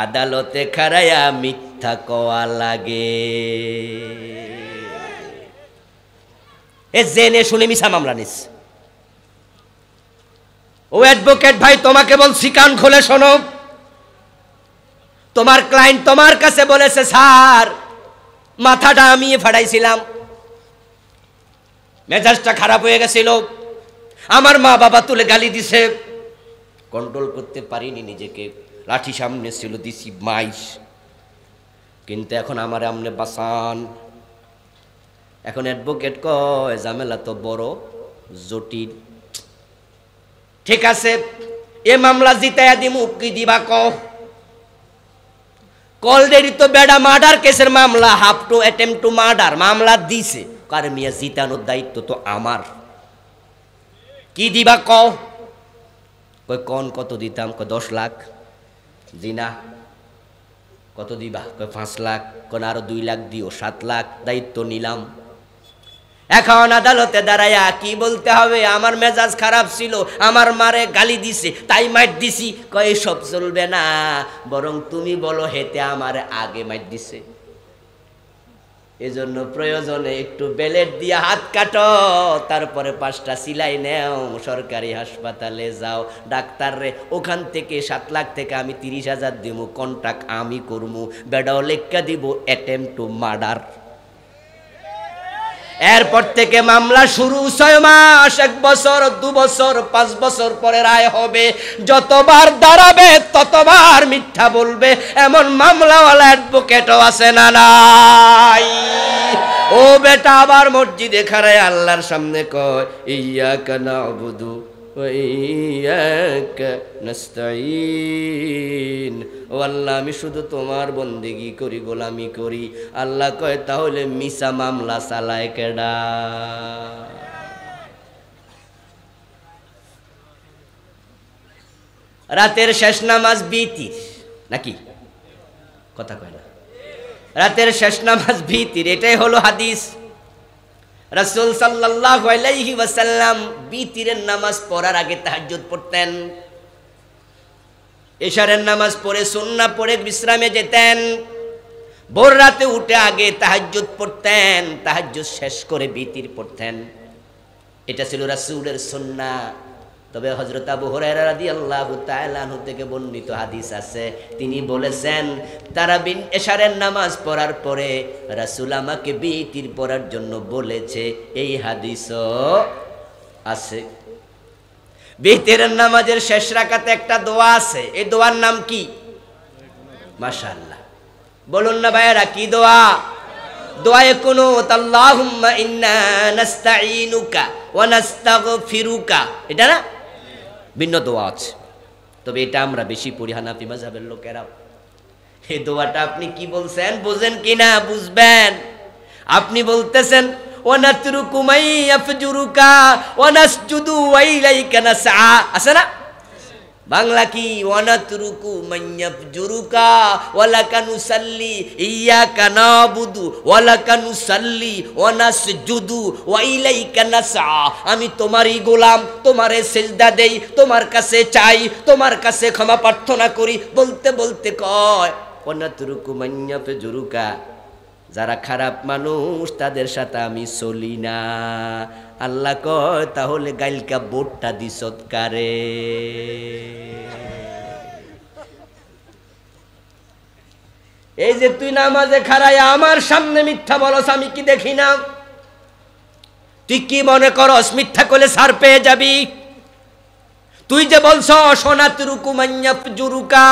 আদালতে খারাইয়া মিথ্যা কওয়া লাগে এ জেনে শুনে মিশা মামলা নিস ও অ্যাডভোকেট ভাই তোমাকে বলছি কান খোলে শোনো তোমার ক্লায়েন্ট তোমার কাছে বলেছে স্যার মাথাটা আমি ফাড়াইছিলাম মেজাজটা খারাপ হয়ে গেছিল আমার মা বাবা তুলে গালি দিছে কন্ট্রোল করতে পারিনি নিজেকে লাঠি সামনে ছিল দিছি মাইশ কিন্তু এখন আমার আমনে বাসান এখন অ্যাডভোকেট কয় ঝামেলা তো বড় জটিল ঠিক আছে এ মামলা জিতাইয়া দিমু কি দিবা ক কলডেরি তো বেডা মার্ডার কেসের মামলা হাফ টু অ্যাটেম্প টু মার্ডার মামলা দিছে কার মিয়া জিতানোর দায়িত্ব তো আমার কি দিবা ক কয় কন কত দিতাম কয় দশ লাখ জিনা কত দিবা কয় পাঁচ লাখ কন আরো দুই লাখ দিও সাত লাখ দায়িত্ব নিলাম এখন আদালতে দাঁড়াইয়া কি বলতে হবে আমার মেজাজ খারাপ ছিল আমার মারে গালি দিছে তাই মাইট দিছি কয় সব চলবে না বরং তুমি বলো হেতে আমার আগে মাইট দিছে এজন্য প্রয়োজনে একটু বেলেট দিয়ে হাত কাটো তারপরে পাঁচটা সিলাই নেও সরকারি হাসপাতালে যাও ডাক্তার রে ওখান থেকে সাত লাখ থেকে আমি তিরিশ হাজার দিব কন্ট্রাক্ট আমি করবো বেডাও লেখা দিব অ্যাটেম্প টু মার্ডার এরপর থেকে মামলা শুরু ছয় মাস এক বছর দু বছর পাঁচ বছর পরে রায় হবে যতবার দাঁড়াবে ততবার মিথ্যা বলবে এমন মামলাওয়ালা অ্যাডভোকেটও আছে না নাই ও বেটা আবার মসজিদে খারায় আল্লাহর সামনে কয় ইয়া কানা অবধূ নাস্তাইন ও আল্লাহ আমি শুধু তোমার বন্দিগি করি গোলামি করি আল্লাহ কয় তাহলে মিসা মামলা চালায় কেডা রাতের শেষ নামাজ বিতির নাকি কথা কয় না রাতের শেষ নামাজ ভিতির এটাই হলো হাদিস রাসুল সাল্লাহ আলাইহি বি বিতিরের নামাজ পড়ার আগে তাহাজ পড়তেন এশারের নামাজ পড়ে সন্না পড়ে বিশ্রামে যেতেন ভোর রাতে উঠে আগে তাহাজ পড়তেন তাহাজ শেষ করে বিতির পড়তেন এটা ছিল রাসুলের সুন্না তবে হজরত আবু হরাদি আল্লাহ থেকে বর্ণিত হাদিস আছে তিনি বলেছেন তারা বিন এশারের নামাজ পড়ার পরে রাসুল আমাকে বিতির পড়ার জন্য বলেছে এই হাদিস আছে বিতের নামাজের শেষ রাখাতে একটা দোয়া আছে এই দোয়ার নাম কি মাশাল্লাহ বলুন না ভাইয়েরা কি দোয়া দোয়ায় কোনো তাল্লাহ ইন্না ও নাস্তা ফিরুকা এটা না ভিন্ন দোয়া আছে তবে এটা আমরা বেশি পড়ি হানাফি মাঝাবের লোকেরাও এই দোয়াটা আপনি কি বলছেন বোঝেন কি না বুঝবেন আপনি বলতেছেন ওয়ানাতরুকুমাই আফজুরুকা ওয়ানাসজুদু ওয়াইলাইকা নাসআ আছে না বাংলা কি ওয়ানাতরুকু মাইয়াব জুরুকা ওয়ালা কানু সাল্লি ইয়া কানাবুদু ওয়ালা কানু সাল্লি ওয়ানাস জুদু ওয়াইলাই কানাসা আমি তোমারই গোলাম তোমারে সেজদা দেই তোমার কাছে চাই তোমার কাছে ক্ষমা প্রার্থনা করি বলতে বলতে কয় ওয়ানাতরুকু মাইয়াব জুরুকা যারা খারাপ মানুষ তাদের সাথে আমি চলি না আল্লাহ কয় তাহলে গাইলকা বোটটা দি সৎকারে এই যে তুই নামাজে খারাই আমার সামনে মিথ্যা বলস আমি কি দেখি না তুই কি মনে করস মিথ্যা করলে সার পেয়ে যাবি তুই যে বলছ সোনাত জুরুকা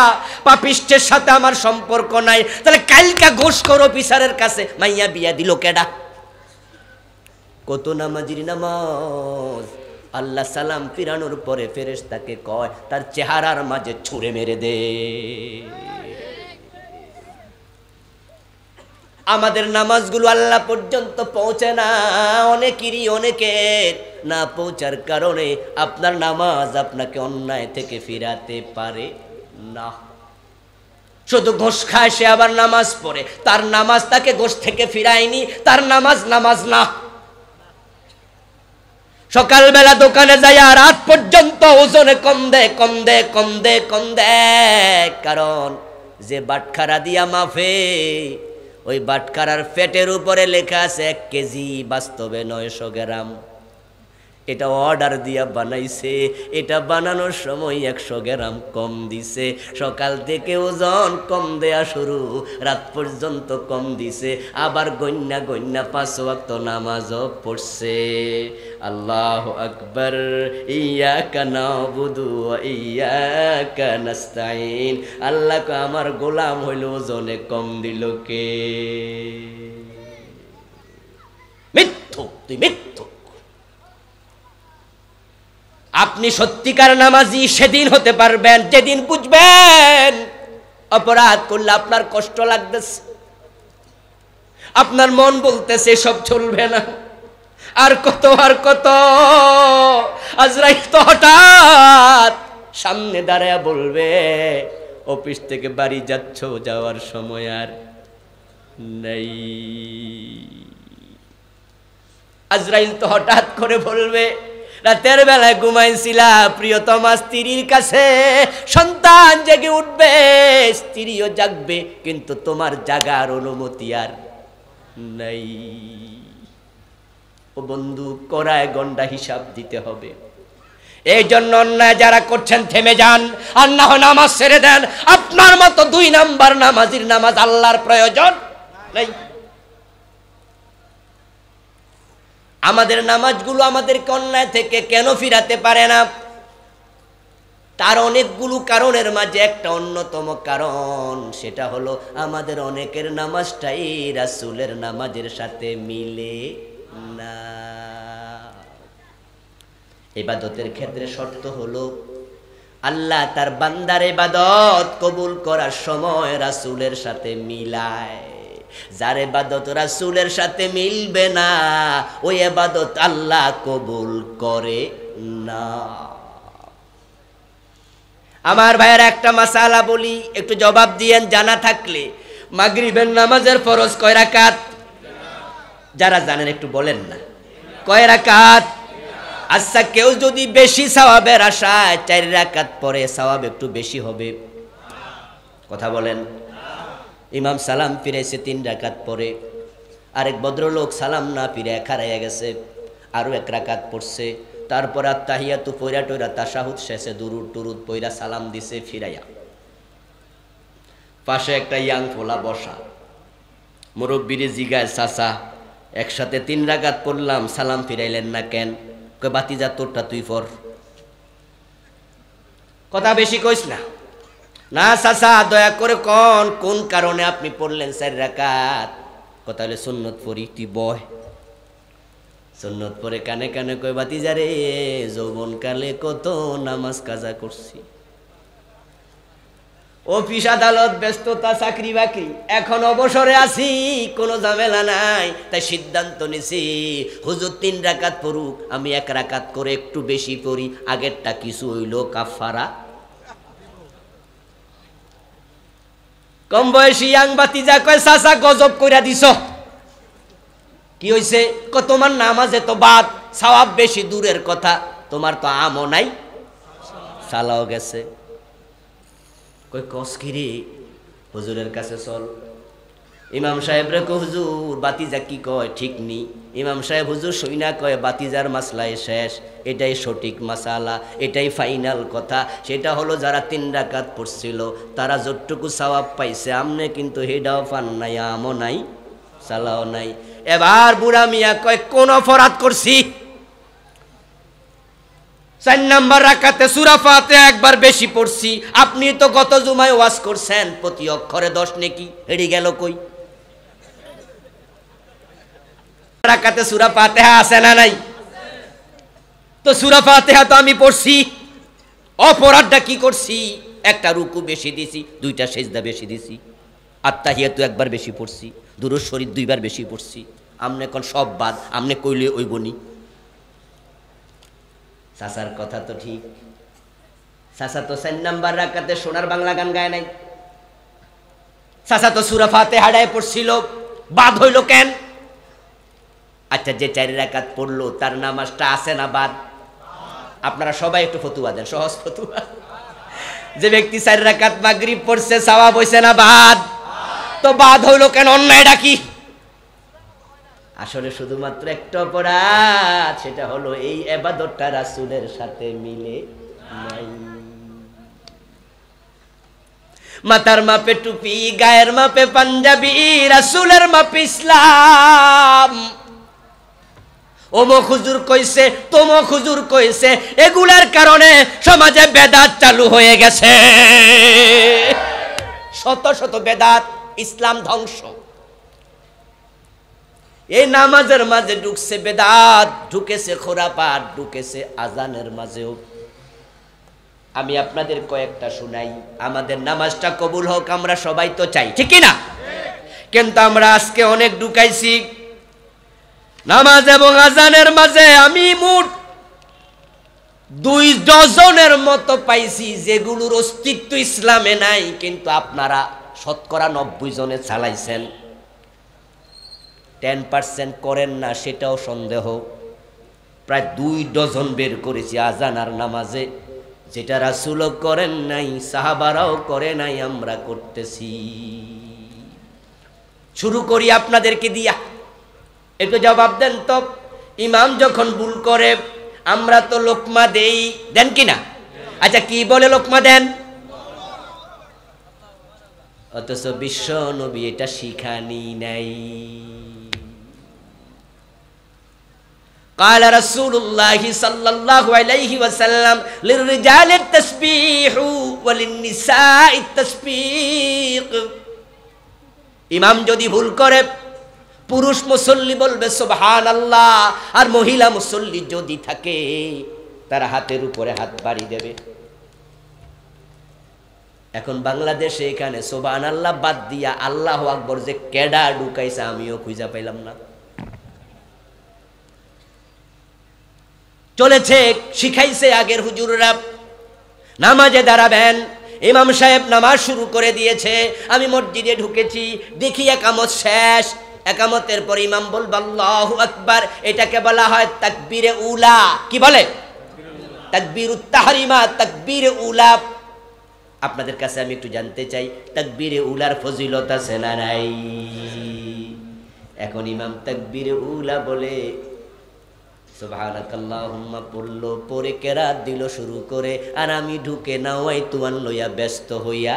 পাপিষ্টের সাথে আমার সম্পর্ক নাই তাহলে কালকা ঘোষ করো পিসারের কাছে মাইয়া বিয়া দিল কেডা কত নামাজির নামাজ আল্লাহ সালাম ফিরানোর পরে ফেরেস তাকে কয় তার চেহারার মাঝে ছুঁড়ে মেরে দে আমাদের নামাজগুলো আল্লাহ পর্যন্ত পৌঁছে না অনেকেরই অনেকের না পৌঁছার কারণে আপনার নামাজ আপনাকে অন্যায় থেকে ফিরাতে পারে না শুধু ঘোষ খায় সে আবার নামাজ পড়ে তার নামাজ তাকে ঘোষ থেকে ফিরায়নি তার নামাজ নামাজ না সকালবেলা দোকানে যাই আর রাত পর্যন্ত ওজনে কম দে কম দে কম দে কম দে কারণ যে বাটখারা দিয়া মাফে ওই বাটখারার ফেটের উপরে লেখা আছে এক কেজি বাস্তবে নয়শো গ্রাম এটা অর্ডার দিয়া বানাইছে এটা বানানোর সময় একশো গ্রাম কম দিছে সকাল থেকে ওজন কম দেয়া শুরু রাত পর্যন্ত কম দিছে আবার গন্যা গন্যা পাঁচ অক্ত নামাজও পড়ছে আল্লাহ আকবর ইয়া কানাবুদু ইয়া কানাস্তাইন আল্লাহ আমার গোলাম হইল ওজনে কম দিল কে মিথ্যুক তুই মিথ্যুক আপনি সত্যিকার নামাজি সেদিন হতে পারবেন যেদিন বুঝবেন অপরাধ করলে আপনার কষ্ট লাগতেছে আপনার মন বলতেছে সব চলবে না আর কত আর কত আজরাই তো হঠাৎ সামনে দাঁড়ায় বলবে অফিস থেকে বাড়ি যাচ্ছ যাওয়ার সময় আর নেই আজরাইল তো হঠাৎ করে বলবে রাতের বেলায় ঘুমাইছিলা প্রিয়তমা স্ত্রীর কাছে সন্তান জেগে উঠবে স্ত্রীও জাগবে কিন্তু তোমার জাগার অনুমতি আর নাই ও বন্ধু করায় গন্ডা হিসাব দিতে হবে এই জন্য অন্যায় যারা করছেন থেমে যান আর না হয় নামাজ ছেড়ে দেন আপনার মতো দুই নাম্বার নামাজির নামাজ আল্লাহর প্রয়োজন নেই আমাদের নামাজগুলো আমাদের কন্যায় থেকে কেন ফিরাতে পারে না তার অনেকগুলো কারণের মাঝে একটা অন্যতম কারণ সেটা হলো আমাদের অনেকের নামাজটাই রাসুলের নামাজের সাথে মিলে না এবাদতের ক্ষেত্রে শর্ত হলো আল্লাহ তার বান্দার এবাদত কবুল করার সময় রাসুলের সাথে মিলায় যার এবাদত রাসুলের সাথে মিলবে না ওই এবাদত আল্লাহ কবুল করে না আমার ভাইয়ের একটা মাসালা বলি একটু জবাব দিয়েন জানা থাকলে মাগরিবের নামাজের ফরজ কয়রা কাত যারা জানেন একটু বলেন না কয়রা কাত আচ্ছা কেউ যদি বেশি সওয়াবের আশায় চার কাত পরে সওয়াব একটু বেশি হবে কথা বলেন ইমাম সালাম ফিরেছে তিন রাকাত পরে আরেক ভদ্রলোক সালাম না ফিরে খারাইয়া গেছে আরও এক রাকাত পড়ছে তারপর আর তাহিয়া তু পৈরা টৈরা তাসাহুদ শেষে দুরুদ টুরুদ পৈরা সালাম দিছে ফিরাইয়া পাশে একটা ইয়াং ফোলা বসা মুরব্বীরে জিগায় চাষা একসাথে তিন রাগাত পড়লাম সালাম ফিরাইলেন না কেন বাতি যা তোরটা তুই পর কথা বেশি কইস না না সাসা দয়া করে কন কোন কারণে আপনি পড়লেন স্যার রাকাত কথা হলে সুন্নত পড়ি তুই বয় সুন্নত পরে কানে কানে কই বাতি রে যৌবন কালে কত নামাজ কাজা করছি অফিস আদালত ব্যস্ততা চাকরি বাকরি এখন অবসরে আছি কোনো ঝামেলা নাই তাই সিদ্ধান্ত নিছি হুজুর তিন রাকাত পড়ুক আমি এক রাকাত করে একটু বেশি পড়ি আগেরটা কিছু হইল কাফারা কম বয়সী ইয়াং যা কয় সাসা গজব কইরা দিছ কি হইছে ক তোমার নামাজে তো বাদ সওয়াব বেশি দূরের কথা তোমার তো আমও নাই সালাও গেছে কই কসকিরি হুজুরের কাছে চল ইমাম সাহেব রে হুজুর বাতিজা কি কয় ঠিক নি ইমাম সাহেব হুজুর সইনা কয় বাতিজার মাসলায় শেষ এটাই সঠিক মাসালা এটাই ফাইনাল কথা সেটা হলো যারা তিন ডাকাত পড়ছিল তারা যতটুকু সবাব পাইছে আমনে কিন্তু হেডাও পান নাই আমও নাই সালাও নাই এবার বুড়া মিয়া কয় কোন অপরাধ করছি চার নাম্বার রাখাতে সুরাফাতে একবার বেশি পড়ছি আপনি তো গত জুমায় ওয়াজ করছেন প্রতি অক্ষরে দশ নেকি হেরি গেল কই রাকাতে সুরা ফাতেহা আছে না নাই তো সুরা ফাতেহা তো আমি পড়ছি অপরাধটা কি করছি একটা রুকু বেশি দিছি দুইটা সেজদা বেশি দিছি আত্মাহিয়াতু একবার বেশি পড়ছি দুরুজ শরীফ দুইবার বেশি পড়ছি আমনে এখন সব বাদ আমনে কইলে ওই বনি সাসার কথা তো ঠিক সাসা তো সেন নাম্বার রাখাতে সোনার বাংলা গান গায় নাই সাসা তো সুরা ফাতে হাডায় পড়ছিল বাদ হইল কেন আচ্ছা যে চারি রাকাত পড়লো তার নামাজটা আছে না বাদ আপনারা সবাই একটু ফতুয়া দেন সহজ ফতুয়া যে ব্যক্তি চারি রাকাত মাগরিব পড়ছে সাওয়া বইছে না বাদ তো বাদ হইলো কেন অন্যায় ডাকি আসলে শুধুমাত্র একটা অপরাধ সেটা হলো এই এবাদতটা রাসুলের সাথে মিলে নাই মাতার মাপে টুপি গায়ের মাপে পাঞ্জাবি রাসুলের মাপে ইসলাম ওমো খুজুর কইছে তোমো খুজুর কইছে এগুলার কারণে সমাজে বেদাত চালু হয়ে গেছে শত শত বেদাত ইসলাম ধ্বংস এই নামাজের মাঝে ঢুকছে বেদাত ঢুকেছে খোরাপাত ঢুকেছে আজানের মাঝেও আমি আপনাদের কয়েকটা শুনাই আমাদের নামাজটা কবুল হোক আমরা সবাই তো চাই ঠিক না কিন্তু আমরা আজকে অনেক ঢুকাইছি নামাজ এবং আজানের মাঝে আমি মোট দুই ডজনের মতো পাইছি যেগুলোর অস্তিত্ব ইসলামে নাই কিন্তু আপনারা শতকরা নব্বই জনে চালাইছেন টেন পার্সেন্ট করেন না সেটাও সন্দেহ প্রায় দুই ডজন বের করেছি আজান আর নামাজে যেটা রাসুলও করেন নাই সাহাবারাও করে নাই আমরা করতেছি শুরু করি আপনাদেরকে দিয়া একটু জবাব দেন তো ইমাম যখন ভুল করে আমরা তো লোকমা দেই দেন কি না আচ্ছা কি বলে লোকমা দেন অথচ বিশ্ব নবী এটা শিখানি নাই قال رسول الله صلى الله عليه وسلم للرجال التسبيح وللنساء التسبيح ইমাম যদি ভুল করে পুরুষ মুসল্লি বলবে সোভান আল্লাহ আর মহিলা মুসল্লি যদি থাকে তার হাতের উপরে হাত বাড়ি দেবে এখন বাংলাদেশে এখানে সোভান আল্লাহ বাদ দিয়া আল্লাহ আকবর যে কেডা ঢুকাইছে আমিও খুঁজা পাইলাম না চলেছে শিখাইছে আগের হুজুররা নামাজে দাঁড়াবেন ইমাম সাহেব নামাজ শুরু করে দিয়েছে আমি মসজিদে ঢুকেছি দেখি একামত শেষ একামতের পর ইমাম বলবে আল্লাহ আকবার এটাকে বলা হয় তাকবীরে উলা কি বলে তাকবীর উত্তাহারিমা তাকবীরে উলা আপনাদের কাছে আমি একটু জানতে চাই তাকবীরে উলার ফজিলত আছে না নাই এখন ইমাম তাকবীরে উলা বলে পরে কেরাত দিল শুরু করে আর আমি ঢুকে নাওয়াই তুয়ান লইয়া ব্যস্ত হইয়া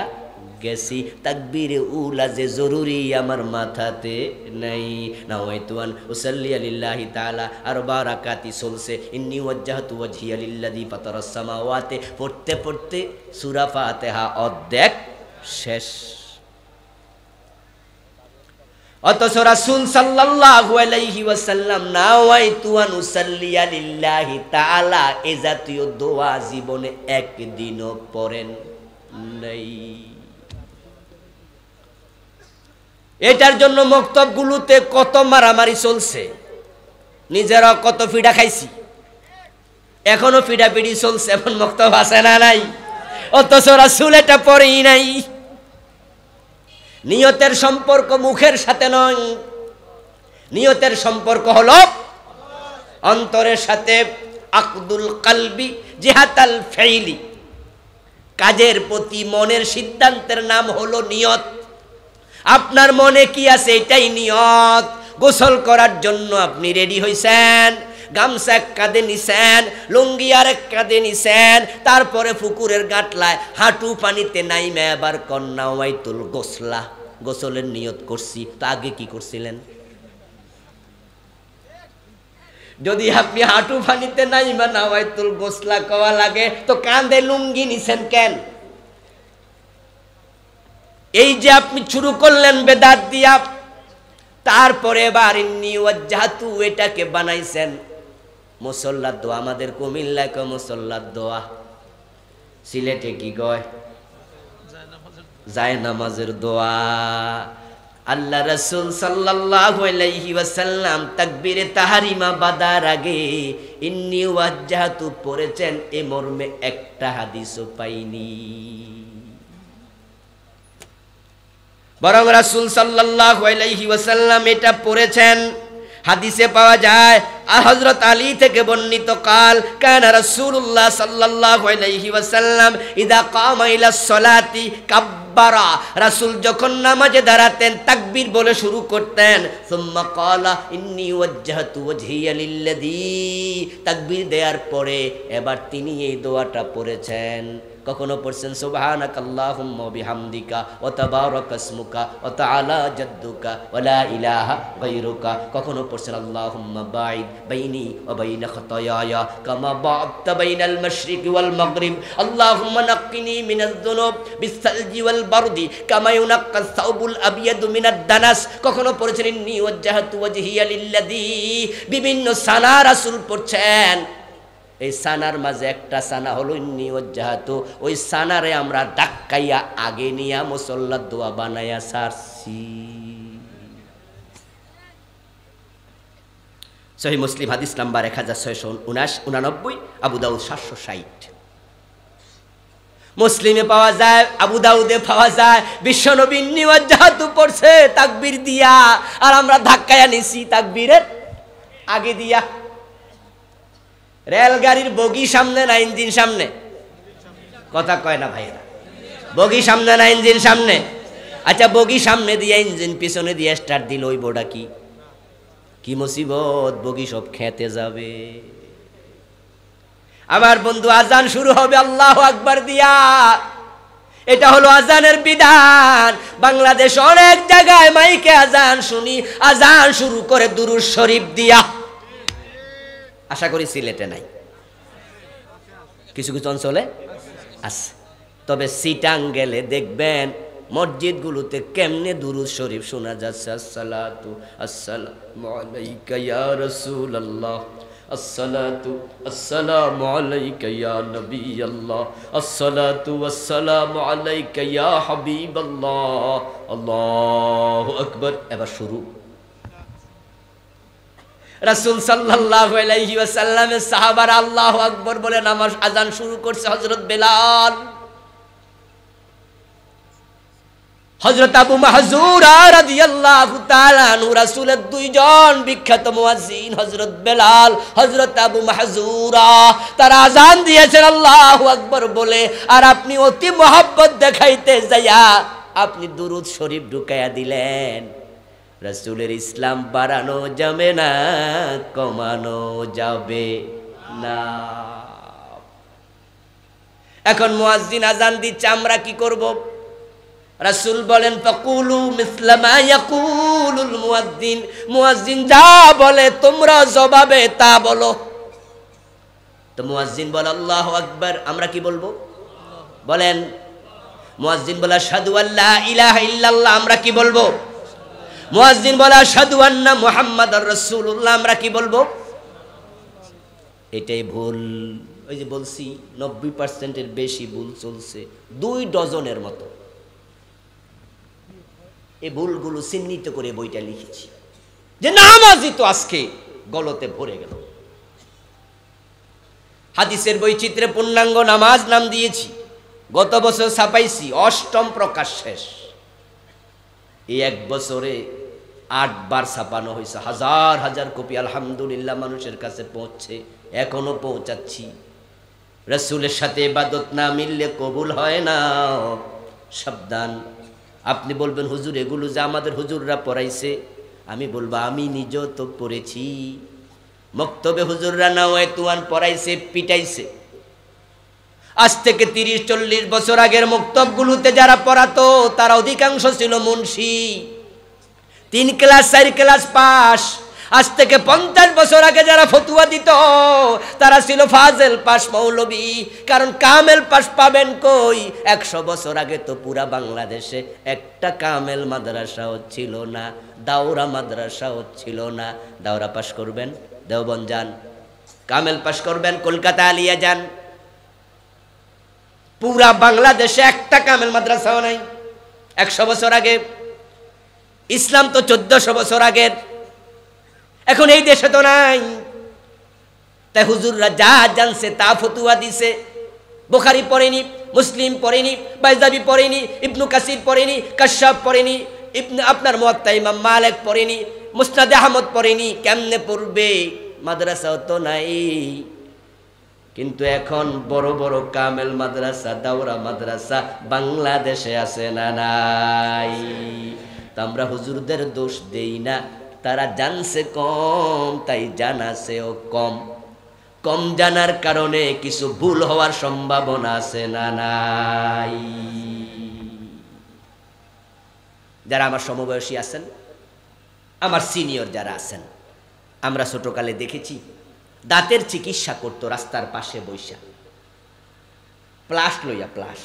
গেছি তাকবির উলা যে জরুরি আমার মাথাতে নাই না ওয়াইতুয়ান উসাল্লি আলিল্লাহি তাআলা আর বারাকাতি চলছে ইন্নি ওয়াজ্জাহতু ওয়াজহি আলিল্লাযী ফাতারাস সামাওয়াতে পড়তে পড়তে সূরা ফাতিহা অর্ধেক শেষ অথচ রাসূল সাল্লাল্লাহু আলাইহি ওয়াসাল্লাম না ওয়াইতুয়ান উসাল্লি আলিল্লাহি তাআলা এ জাতীয় দোয়া জীবনে একদিনও পড়েন নাই এটার জন্য মক্তবগুলোতে কত মারামারি চলছে নিজেরা কত ফিডা খাইছি এখনো পিডি চলছে এমন মক্তব আছে না নাই অথচ রাসুল এটা পরেই নাই নিয়তের সম্পর্ক মুখের সাথে নয় নিয়তের সম্পর্ক হল অন্তরের সাথে আকদুল কালবি জিহাতাল ফেইলি কাজের প্রতি মনের সিদ্ধান্তের নাম হলো নিয়ত আপনার মনে কি আছে এটাই নিয়ত গোসল করার জন্য আপনি রেডি হয়েছেন গামছা এক কাঁধে নিছেন লুঙ্গি আর এক কাঁধে নিছেন তারপরে পুকুরের গাঁটলায় হাঁটু পানিতে নাইমে আবার কন্যা ওয়াইতুল গোসলা গোসলের নিয়ত করছি তা আগে কি করছিলেন যদি আপনি হাঁটু পানিতে নাইমা নাওয়াইতুল গোসলা কওয়া লাগে তো কাঁধে লুঙ্গি নিছেন কেন এই যে আপনি শুরু করলেন বেদাত দিয়া তারপরে এবার এটাকে বানাইছেন মুসল্লার দোয়া আমাদের কুমিল্লায় কয় মুসল্লার দোয়া সিলেটে কি কয় যায় নামাজের দোয়া আল্লাহ রসুল সাল্লাহাম তাকবিরে তাহারিমা বাদার আগে ইন্নি ওয়াজ্জাহাতু পড়েছেন এ মর্মে একটা হাদিসও পাইনি বরং রাসুল সাল্লাহ ওয়াসাল্লাম এটা পড়েছেন হাদিসে পাওয়া যায় আর হজরত আলী থেকে বর্ণিত কাল কেন রসুল্লাহ সাল্লাহ আলাইহি ওয়াসাল্লাম ইদা কামাইলা সলাতি কাব্বারা রাসুল যখন নামাজে দাঁড়াতেন তাকবির বলে শুরু করতেন তাকবির কলা ইন্নি দেওয়ার পরে এবার তিনি এই দোয়াটা পড়েছেন কখনো পড়ছেন সুবহানাক আল্লাহুম্মা বিহামদিকা ওয়া তাবারাক ইসমুকা ওয়া তাআলা জাদ্দুকা ওয়া লা ইলাহা গায়রুকা কখনো পড়ছেন আল্লাহুম্মা বাইদ বাইনি ওয়া বাইনা খাতায়ায়া কামা বা'দতা বাইনাল মাশরিক ওয়াল মাগরিব আল্লাহুম্মা নাক্কিনি মিনাজ যুনুব বিসসালজি ওয়াল বারদি কামা ইউনাক্কা সাউবুল আবিয়াদু মিনাদ দানাস কখনো পড়ছেন ইন্নী ওয়াজ্জাহাতু ওয়াজহিয়া লিল্লাযী বিভিন্ন সানা রাসূল পড়ছেন এই সানার মাঝে একটা সানা হলো নিয়জাহাতু ওই সানারে আমরা ডাক্কাইয়া আগে নিয়া মুসল্লার দোয়া বানাইয়া সারছি সহি মুসলিম হাদিস নাম্বার এক হাজার ছয়শো উনাশ উনানব্বই আবুদাউদ সাতশো ষাট মুসলিমে পাওয়া যায় আবু দাউদে পাওয়া যায় বিশ্বনবীন যাহাতু পড়ছে তাকবির দিয়া আর আমরা ধাক্কাইয়া নিছি তাকবীরের আগে দিয়া রেলগাড়ির বগি সামনে না ইঞ্জিন সামনে কথা কয় না ভাইরা বগি সামনে না ইঞ্জিন সামনে আচ্ছা বগি সামনে দিয়ে ইঞ্জিন পিছনে দিয়ে স্টার্ট দিল ওই বোডা কি কি মুসিবত বগি সব খেতে যাবে আমার বন্ধু আজান শুরু হবে আল্লাহ আকবার দিয়া এটা হলো আজানের বিধান বাংলাদেশ অনেক জায়গায় মাইকে আজান শুনি আজান শুরু করে দুরু শরীফ দিয়া আশা করি সিলেটে নাই কিছু কিছু অঞ্চলে আছে তবে সিটাং গেলে দেখবেন মসজিদগুলোতে কেমনে দুরুদ শরীফ শোনা যাচ্ছে আসসালাতু আসসালামু আলাইকা ইয়া রাসূলুল্লাহ আসসালাতু আসসালামু আলাইকা ইয়া নবী আল্লাহ আসসালাতু আসসালামু আলাইকা ইয়া হাবিব আল্লাহ আল্লাহু আকবার এবার শুরু রাসুল সাল্লাহ সাহাবার আল্লাহ আকবর বলে নামাজ আজান শুরু করছে হজরত বেলাল হজরত আবু মাহজুরাসুলের দুইজন বিখ্যাত মুয়াজিন হজরত বেলাল হজরত আবু মাহজুরা তারা আজান দিয়েছেন আল্লাহ আকবর বলে আর আপনি অতি মহাব্বত দেখাইতে যাইয়া আপনি দুরুদ শরীফ ঢুকাইয়া দিলেন রসুলের ইসলাম বাড়ানো যাবে না কমানো যাবে না এখন মুয়াজ্জিন আজান দিচ্ছে আমরা কি করব রাসূল বলেন ফাকুলু মিসলা মা ইয়াকুলুল মুয়াজ্জিন মুয়াজ্জিন যা বলে তোমরা জবাবে তা বলো তো মুয়াজ্জিন বলে আল্লাহু আকবার আমরা কি বলবো বলেন মুয়াজ্জিন বলে আশহাদু আল্লা ইলাহা ইল্লাল্লাহ আমরা কি বলবো মুয়াজ্জিন বলে সাধু আন্না মোহাম্মদ রসুল্লাহ আমরা কি বলবো এটাই ভুল ওই যে বলছি নব্বই পার্সেন্টের বেশি ভুল চলছে দুই ডজনের মতো এই ভুলগুলো চিহ্নিত করে বইটা লিখেছি যে নামাজি তো আজকে গলতে ভরে গেল হাদিসের বৈচিত্র্যে পূর্ণাঙ্গ নামাজ নাম দিয়েছি গত বছর ছাপাইছি অষ্টম প্রকাশ শেষ এই এক বছরে আটবার ছাপানো হয়েছে হাজার হাজার কপি আলহামদুলিল্লাহ মানুষের কাছে পৌঁছছে এখনও পৌঁছাচ্ছি রসুলের সাথে ইবাদত না মিললে কবুল হয় না সাবধান আপনি বলবেন হুজুর এগুলো যে আমাদের হুজুররা পড়াইছে আমি বলবো আমি নিজেও তো পড়েছি মক্তবে হুজুররা না তুয়ান পড়াইছে পিটাইছে আজ থেকে তিরিশ চল্লিশ বছর আগের মক্তবগুলোতে যারা পড়াতো তারা অধিকাংশ ছিল মুন্সী তিন ক্লাস চারি ক্লাস পাস আজ থেকে পঞ্চাশ বছর আগে যারা ফতুয়া দিত তারা ছিল ফাজেল পাস মৌলবী কারণ কামেল পাস পাবেন কই একশো বছর আগে তো পুরা বাংলাদেশে একটা কামেল মাদ্রাসাও ছিল না দাওরা মাদ্রাসাও ছিল না দাওরা পাশ করবেন দেওবন যান কামেল পাশ করবেন কলকাতা আলিয়া যান পুরা বাংলাদেশে একটা কামেল মাদ্রাসাও নাই একশো বছর আগে ইসলাম তো চোদ্দশো বছর আগের এখন এই দেশে তো নাই তাই হুজুররা যা জানছে তা ফতুয়া দিছে বোখারি পড়েনি মুসলিম পড়েনি বাইজাবি পড়েনি ইবনু কাসির পড়েনি কাশ্যাপ পড়েনি ইবনু আপনার মত্তা ইমাম মালেক পড়েনি মুস্তাদ আহমদ পড়েনি কেমনে পড়বে মাদ্রাসাও তো নাই কিন্তু এখন বড় বড় কামেল মাদ্রাসা দাওরা মাদ্রাসা বাংলাদেশে আছে না নাই তো আমরা হুজুরদের দোষ দেই না তারা জানছে কম তাই জানাছেও কম কম জানার কারণে কিছু ভুল হওয়ার সম্ভাবনা আছে না নাই যারা আমার সমবয়সী আছেন আমার সিনিয়র যারা আছেন আমরা ছোটকালে দেখেছি দাঁতের চিকিৎসা করতো রাস্তার পাশে বৈশা প্লাস লইয়া প্লাস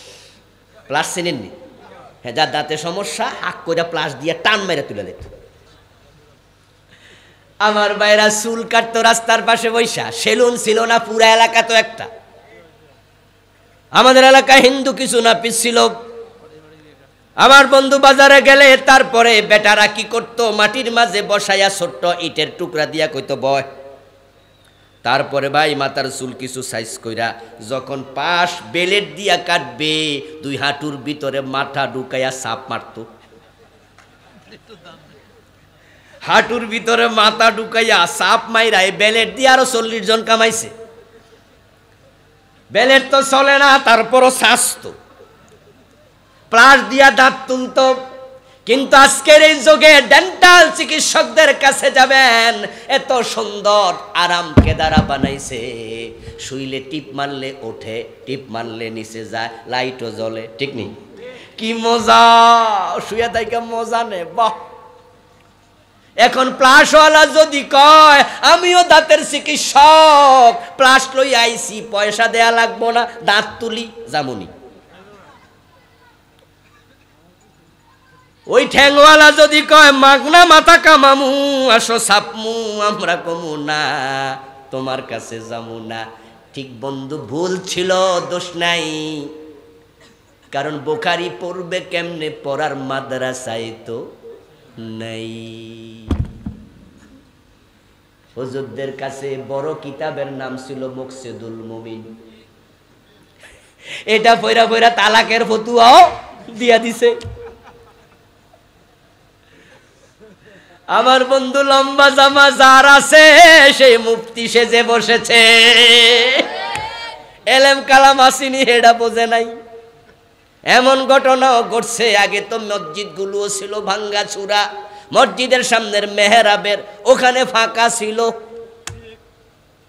প্লাস চেনেননি হ্যাঁ দাঁতে সমস্যা হাক করে প্লাস দিয়ে টান মেরে তুলে দিত আমার বাইরা চুল কাটতো রাস্তার পাশে বৈশা সেলুন ছিল না পুরা এলাকা তো একটা আমাদের এলাকায় হিন্দু কিছু না পিছিল আমার বন্ধু বাজারে গেলে তারপরে বেটারা কি করতো মাটির মাঝে বসাইয়া ছোট্ট ইটের টুকরা দিয়া কইতো বয় তারপরে ভাই মাতার চুল কিছু সাইজ কইরা যখন পাশ বেলেট দিয়া কাটবে দুই হাঁটুর ভিতরে মাথা ঢুকাইয়া সাপ মারত হাঁটুর ভিতরে মাথা ঢুকাইয়া সাপ মাইরা এই বেলেট দিয়ে আরো চল্লিশ জন কামাইছে বেলেট তো চলে না তারপরও শাস্ত প্লাস দিয়া দাঁত তুলত কিন্তু আজকের এই যুগে ডেন্টাল চিকিৎসকদের কাছে যাবেন এত সুন্দর আরাম কেদারা বানাইছে শুইলে টিপ মারলে ওঠে টিপ মারলে নিচে যায় লাইটও জ্বলে ঠিক নেই কি মজা শুয়ে তাইকে মজা নে বাহ এখন প্লাসওয়ালা যদি কয় আমিও দাঁতের চিকিৎসক প্লাস লই আইসি পয়সা দেয়া লাগবো না দাঁত তুলি জামুনি ওই ঠেংওয়ালা যদি কয় মাগনা মাথা কামামু আসো সাপমু আমরা কমু না তোমার কাছে যামু না ঠিক বন্ধু ভুল ছিল দোষ নাই কারণ বোখারি পড়বে কেমনে পড়ার মাদ্রাসায় তো নাই হজুরদের কাছে বড় কিতাবের নাম ছিল মুকসেদুল মুমিন এটা পয়রা পয়রা তালাকের ফতুয়াও দিয়া দিছে আমার বন্ধু লম্বা জামা যার আছে সেই মুফতি সেজে বসেছে এলেম কালাম আসিনি হেডা বোঝে নাই এমন ঘটনাও ঘটছে আগে তো মসজিদগুলোও ছিল ভাঙ্গা চূড়া মসজিদের সামনের মেহেরাবের ওখানে ফাঁকা ছিল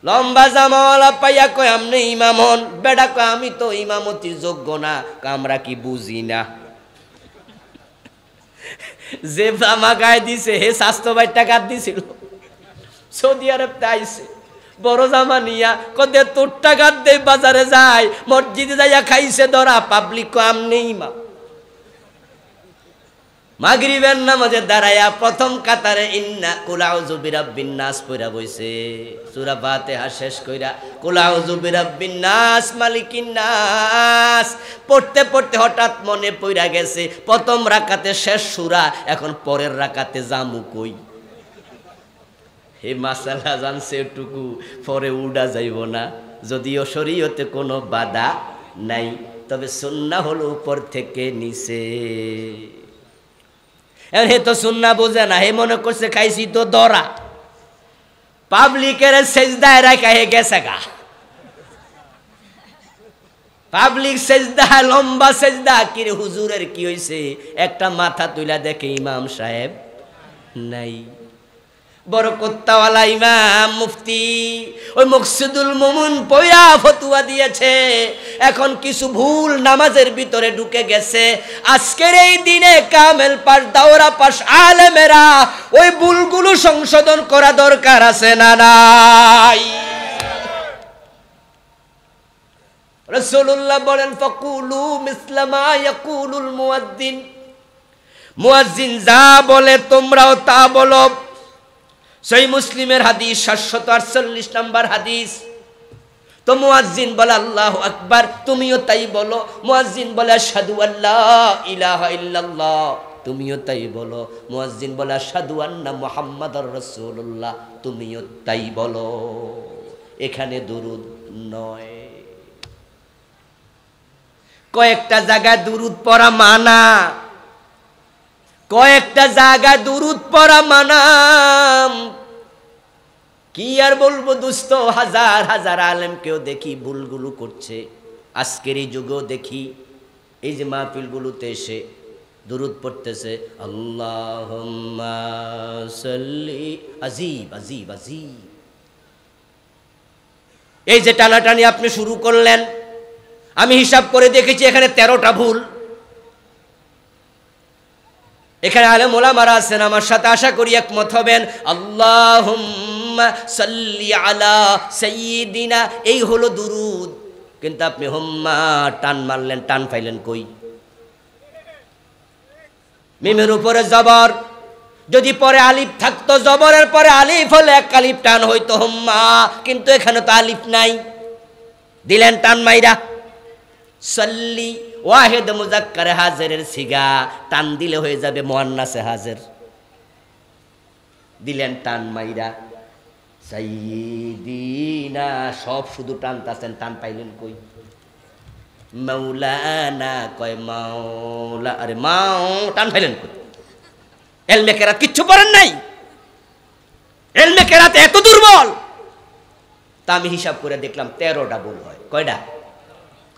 লম্বা জামাওয়ালা পাইয়া কয় আমি ইমামন বেডা কয় আমি তো ইমামতি যোগ্য না আমরা কি বুঝি না যে জামা গায়ে দিছে হে স্বাস্থ্য ভাই টাকা দিছিল সৌদি আরব তাইছে বড় জামা নিয়া কদে তোর টাকা দে বাজারে যায় মসজিদে যাইয়া খাইছে ধরা পাবলিক নেই মা মাগরিবের নামাজে দাঁড়ায়া প্রথম কাতারে ইন্না কুলাউ জুবিরা বিন্যাস কইরা বইছে সুরা হা শেষ কইরা কুলাউ জুবিরা বিন্যাস মালিকিন্নাস পড়তে পড়তে হঠাৎ মনে পইরা গেছে প্রথম রাকাতে শেষ সুরা এখন পরের রাকাতে জামু কই হে মাসালা জানছে টুকু পরে উড়া যাইব না যদিও শরীয়তে কোনো বাধা নাই তবে সন্না হলো উপর থেকে নিচে হে তো সুন্না বোঝে না হে মনে করছে খাইছি তো দরা পাবলিকের সেজদায় রাখা হে গেছে গা পাবলিক সেজদা লম্বা সেজদা কি হুজুরের কি হইছে একটা মাথা তুলে দেখে ইমাম সাহেব নাই বরকত্তাওয়ালা ইমাম মুফতি ওই মকসুদুল মোমুন পয়া ফতুয়া দিয়েছে এখন কিছু ভুল নামাজের ভিতরে ঢুকে গেছে আজকের এই দিনে কামেল পাশ দাওরা পাশ আলেমেরা ওই ভুলগুলো সংশোধন করা দরকার আছে না নাই রসুল্লাহ বলেন ফকুলু মিসলামা ইয়াকুলুল মুয়াদ্দিন মুয়াজ্জিন যা বলে তোমরাও তা বলো সেই মুসলিমের হাদিস সাতশত আটচল্লিশ নাম্বার হাদিস তো মুয়াজ্জিন বলে আল্লাহ আকবার তুমিও তাই বলো মুয়াজ্জিন বলে সাধু আল্লাহ ইলাহা ইল্লাল্লাহ তুমিও তাই বলো মুয়াজ্জিন বলে সাধু আন্না মোহাম্মদ রসুল্লাহ তুমিও তাই বলো এখানে দুরুদ নয় কয়েকটা জায়গায় দুরুদ পড়া মানা কয়েকটা জায়গায় দুরুদ পড়া মানা কি আর বলবো দুস্ত হাজার হাজার আলেমকেও দেখি ভুলগুলো করছে আজকের এই যুগেও দেখি এই যে মাহফিলগুলোতে এসে দুরুদ পড়তেছে আল্লাহ আজিব আজিব আজিব এই যে টানাটানি আপনি শুরু করলেন আমি হিসাব করে দেখেছি এখানে তেরোটা ভুল এখানে আলেম ওলামারা আছেন আমার সাথে আশা করি একমত হবেন আল্লাহ আল্লাহুম্মা আলা সাইয়্যিদিনা এই হলো দুরুদ কিন্তু আপনি হোম্মা টান মারলেন টান ফাইলেন কই মিমের উপরে জবর যদি পরে আলিফ থাকতো জবরের পরে আলিফ হলে এক আলিফ টান হইতো হোম্মা কিন্তু এখানে তো আলিফ নাই দিলেন টান মাইরা সল্লি ওয়াহেদ মুজাক্কার হাজারের সিগা টান দিলে হয়ে যাবে মোয়ান্নাসে হাজার দিলেন টান মাইরা সাইদিনা সব শুধু টানতাছেন টান পাইলেন কই মাওলানা কয় মাওলা আরে মাও টান পাইলেন কই এলমে কেরাত কিচ্ছু করেন নাই এলমে কেরাত এত দুর্বল তা আমি হিসাব করে দেখলাম তেরোটা ভুল হয় কয়টা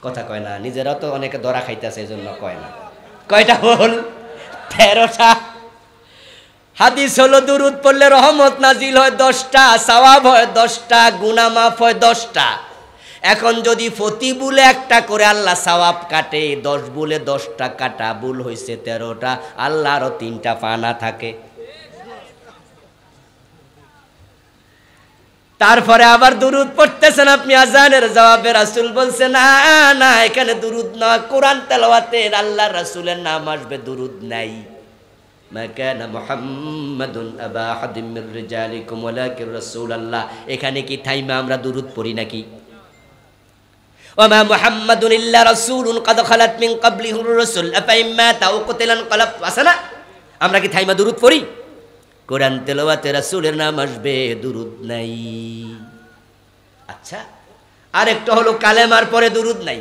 কথা কয় না নিজেরা তো অনেকে ধরা খাইতেছে এই জন্য কয় না কয়টা ভুল তেরোটা হাদিস হলো দুরুদ পড়লে রহমত নাজিল হয় দশটা সওয়াব হয় দশটা গুনা মাফ হয় দশটা এখন যদি ফতি বলে একটা করে আল্লাহ সওয়াব কাটে দশ বুলে দশটা কাটা বুল হয়েছে তেরোটা আল্লাহ আরও তিনটা পানা থাকে তারপরে আবার দুরুদ পড়তেছেন আপনি আজানের জবাবে রাসুল বলছেন না না এখানে দুরুদ না কোরআন তেলাওয়াতে আল্লাহ রাসুলের নাম আসবে দুরুদ নাই মা কানা মুহাম্মাদুন আবা আহাদিম এখানে কি থাইমা আমরা দুরূদ পড়ি নাকি وما محمد إلا رسول قد خلت من قبله الرسل أفإن مات أو قتل انقلب আসলে আমরা কি থাইমা দুরূদ পড়ি কোরআন তেলাওয়াতে রাসূলের নাম আসবে দুরূদ নাই আচ্ছা আরেকটা হলো কালেমার পরে দুরুদ নাই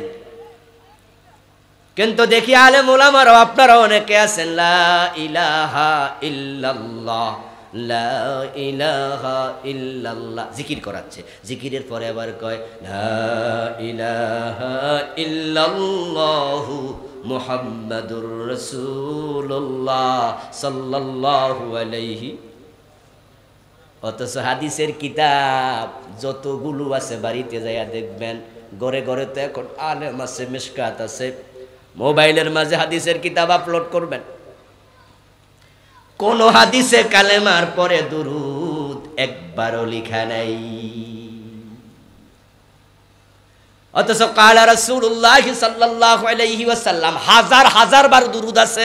কিন্তু দেখি আলে মোলামারও আপনারা অনেকে আছেন লা ইলাহা ইলাহা ইল্লাল্লাহ জিকির করাচ্ছে জিকিরের পরে আবার কয় ইলাহা অথচ হাদিসের কিতাব যতগুলো আছে বাড়িতে যাইয়া দেখবেন গড়ে গড়ে তো এখন আলেম আছে মিসকাত আছে মোবাইলের মাঝে হাদিসের কিতাব আপলোড করবেন কোন হাদিসে কালেমার পরে দুরুদ একবারও লিখা নাই অথচ কালা রাসূলুল্লাহ সাল্লাহ আলাইহি ওয়াসাল্লাম হাজার হাজার বার দুরুদ আছে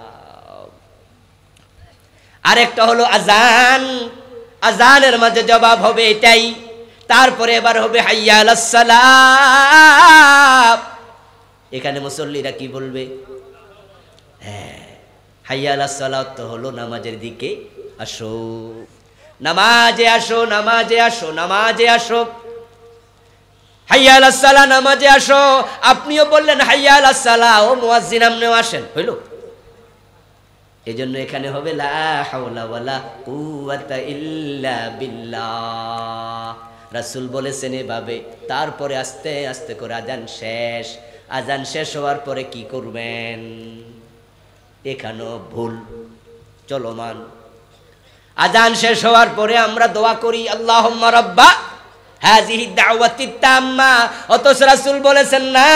আরেকটা হলো আজান আজানের মাঝে জবাব হবে এটাই তারপরে এবার হবে হাইয়াল সালাম এখানে মুসল্লিরা কি বলবে হ্যাঁ হাইয়াল সালাত তো হলো নামাজের দিকে আসো নামাজে আসো নামাজে আসো নামাজে আসো হাইয়াল সালা নামাজে আসো আপনিও বললেন হাইয়াল সালা ও মুয়াজ্জিন আমনেও আসেন হইলো এজন্য এখানে হবে লা রাসূল বলেছেন এভাবে তারপরে আস্তে আস্তে করে আজান শেষ আজান শেষ হওয়ার পরে কি করবেন এখানেও ভুল চলমান আজান শেষ হওয়ার পরে আমরা দোয়া করি আল্লাহ রব্বা বলেছেন না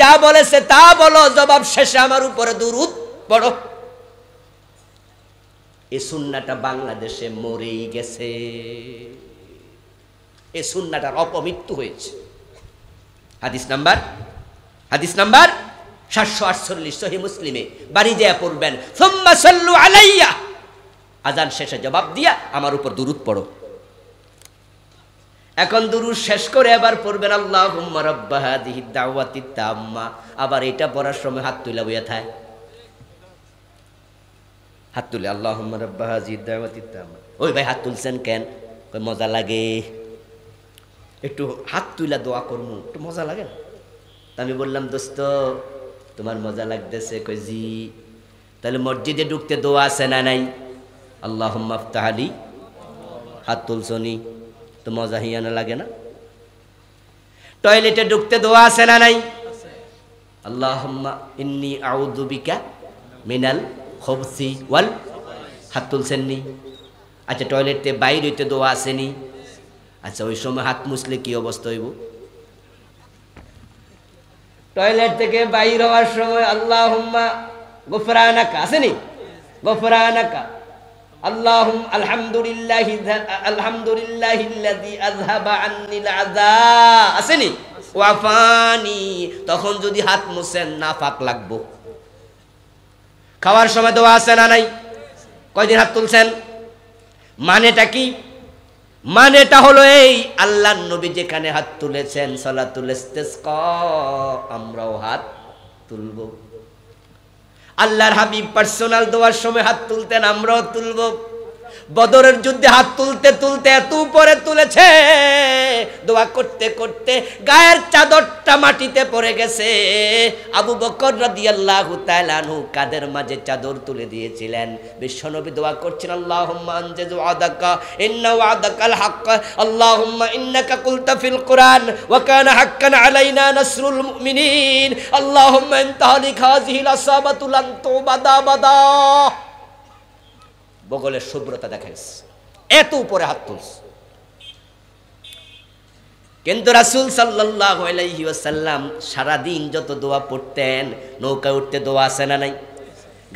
যা বলেছে তা বলো জবাব শেষে আমার উপরে দূরত পড়ো এই সুন্নাটা বাংলাদেশে মরেই গেছে এই সুন্নাটার অপমৃত্যু হয়েছে হাদিস নাম্বার হাদিস নাম্বার সাতশো আটচল্লিশ সহি মুসলিমে বাড়ি যেয়া পড়বেন সোম্মা সাল্লু আলাইয়া আজান শেষে জবাব দিয়া আমার উপর দুরুদ পড়ো এখন দুরুদ শেষ করে আবার পড়বেন আল্লাহ হুম্মা রব্বা হাদিহি দাওয়াতি তাম্মা আবার এটা পড়ার সময় হাত তুলা বইয়া থায় হাত তুলে আল্লাহ হুম্মা রব্বা হাজি দাওয়াতি তাম্মা ওই ভাই হাত তুলছেন কেন কই মজা লাগে একটু হাত তুলা দোয়া করবো একটু মজা লাগে না আমি বললাম দোস্ত তোমার মজা লাগতেছে কই জি তাহলে মসজিদে ঢুকতে দোয়া আছে না নাই আল্লাহ তাহালি হাত তুলছনি তো মজা হিয়ানা লাগে না টয়লেটে ঢুকতে দোয়া আছে না নাই আল্লাহ ইন্নি আউদুবিকা মিনাল খবসি ওয়াল হাত তুলছেন নি আচ্ছা টয়লেটে বাইর হইতে দোয়া আসেনি আচ্ছা ওই সময় হাত মুছলে কি অবস্থা হইব টয়লেট থেকে বাইর হওয়ার সময় আল্লাহ গোফরানাকা আসেনি গোফরানাকা اللهم الحمد لله الحمد لله الذي اذهب عني العذاب আসেনি ওয়াফানি তখন যদি হাত মুছেন না ফাঁক লাগবো খাওয়ার সময় দোয়া আছে না নাই কয়দিন হাত তুলছেন মানেটা কি মানেটা হলো এই আল্লাহ নবী যেখানে হাত তুলেছেন সলা তুলেস্তেস আমরাও হাত তুলবো আল্লাহর হাবিব পার্সোনাল দেওয়ার সময় হাত তুলতেন আমরাও তুলব বদরের যুদ্ধে হাত তুলতে তুলতে এত উপরে তুলেছে দোয়া করতে করতে গায়ের চাদরটা মাটিতে পড়ে গেছে আবু বকর রাদিয়াল্লাহু তাআলাহু কাদের মাঝে চাদর তুলে দিয়েছিলেন বিশ্বনবী দোয়া করছেন আল্লাহুম্মা আনজিজ ওয়াদাকা ইন্না ওয়াদাকাল হক আল্লাহুম্মা ইন্নাকা কুলতা ফিল কুরআন ওয়া কানা হাক্কান আলাইনা নাসরুল মুমিনিন আল্লাহুম্মা ইনতাহলিক হাযিহিল আসাবাতু লান তুবাদা বাদা বগলের শুভ্রতা দেখাইস এত উপরে হাত তুলস কিন্তু রাসুল সাল্লাহ আলাইসাল্লাম সারাদিন যত দোয়া পড়তেন নৌকায় উঠতে দোয়া আসে না নাই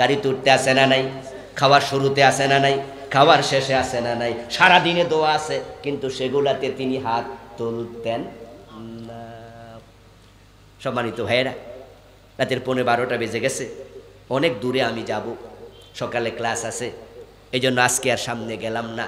গাড়িতে উঠতে আসে না নাই খাওয়ার শুরুতে আসে না নাই খাওয়ার শেষে আসে না নাই সারাদিনে দোয়া আছে কিন্তু সেগুলাতে তিনি হাত তুলতেন না সম্মানিত ভাইয়েরা রাতের পনেরো বারোটা বেজে গেছে অনেক দূরে আমি যাব সকালে ক্লাস আছে এই জন্য আজকে আর সামনে গেলাম না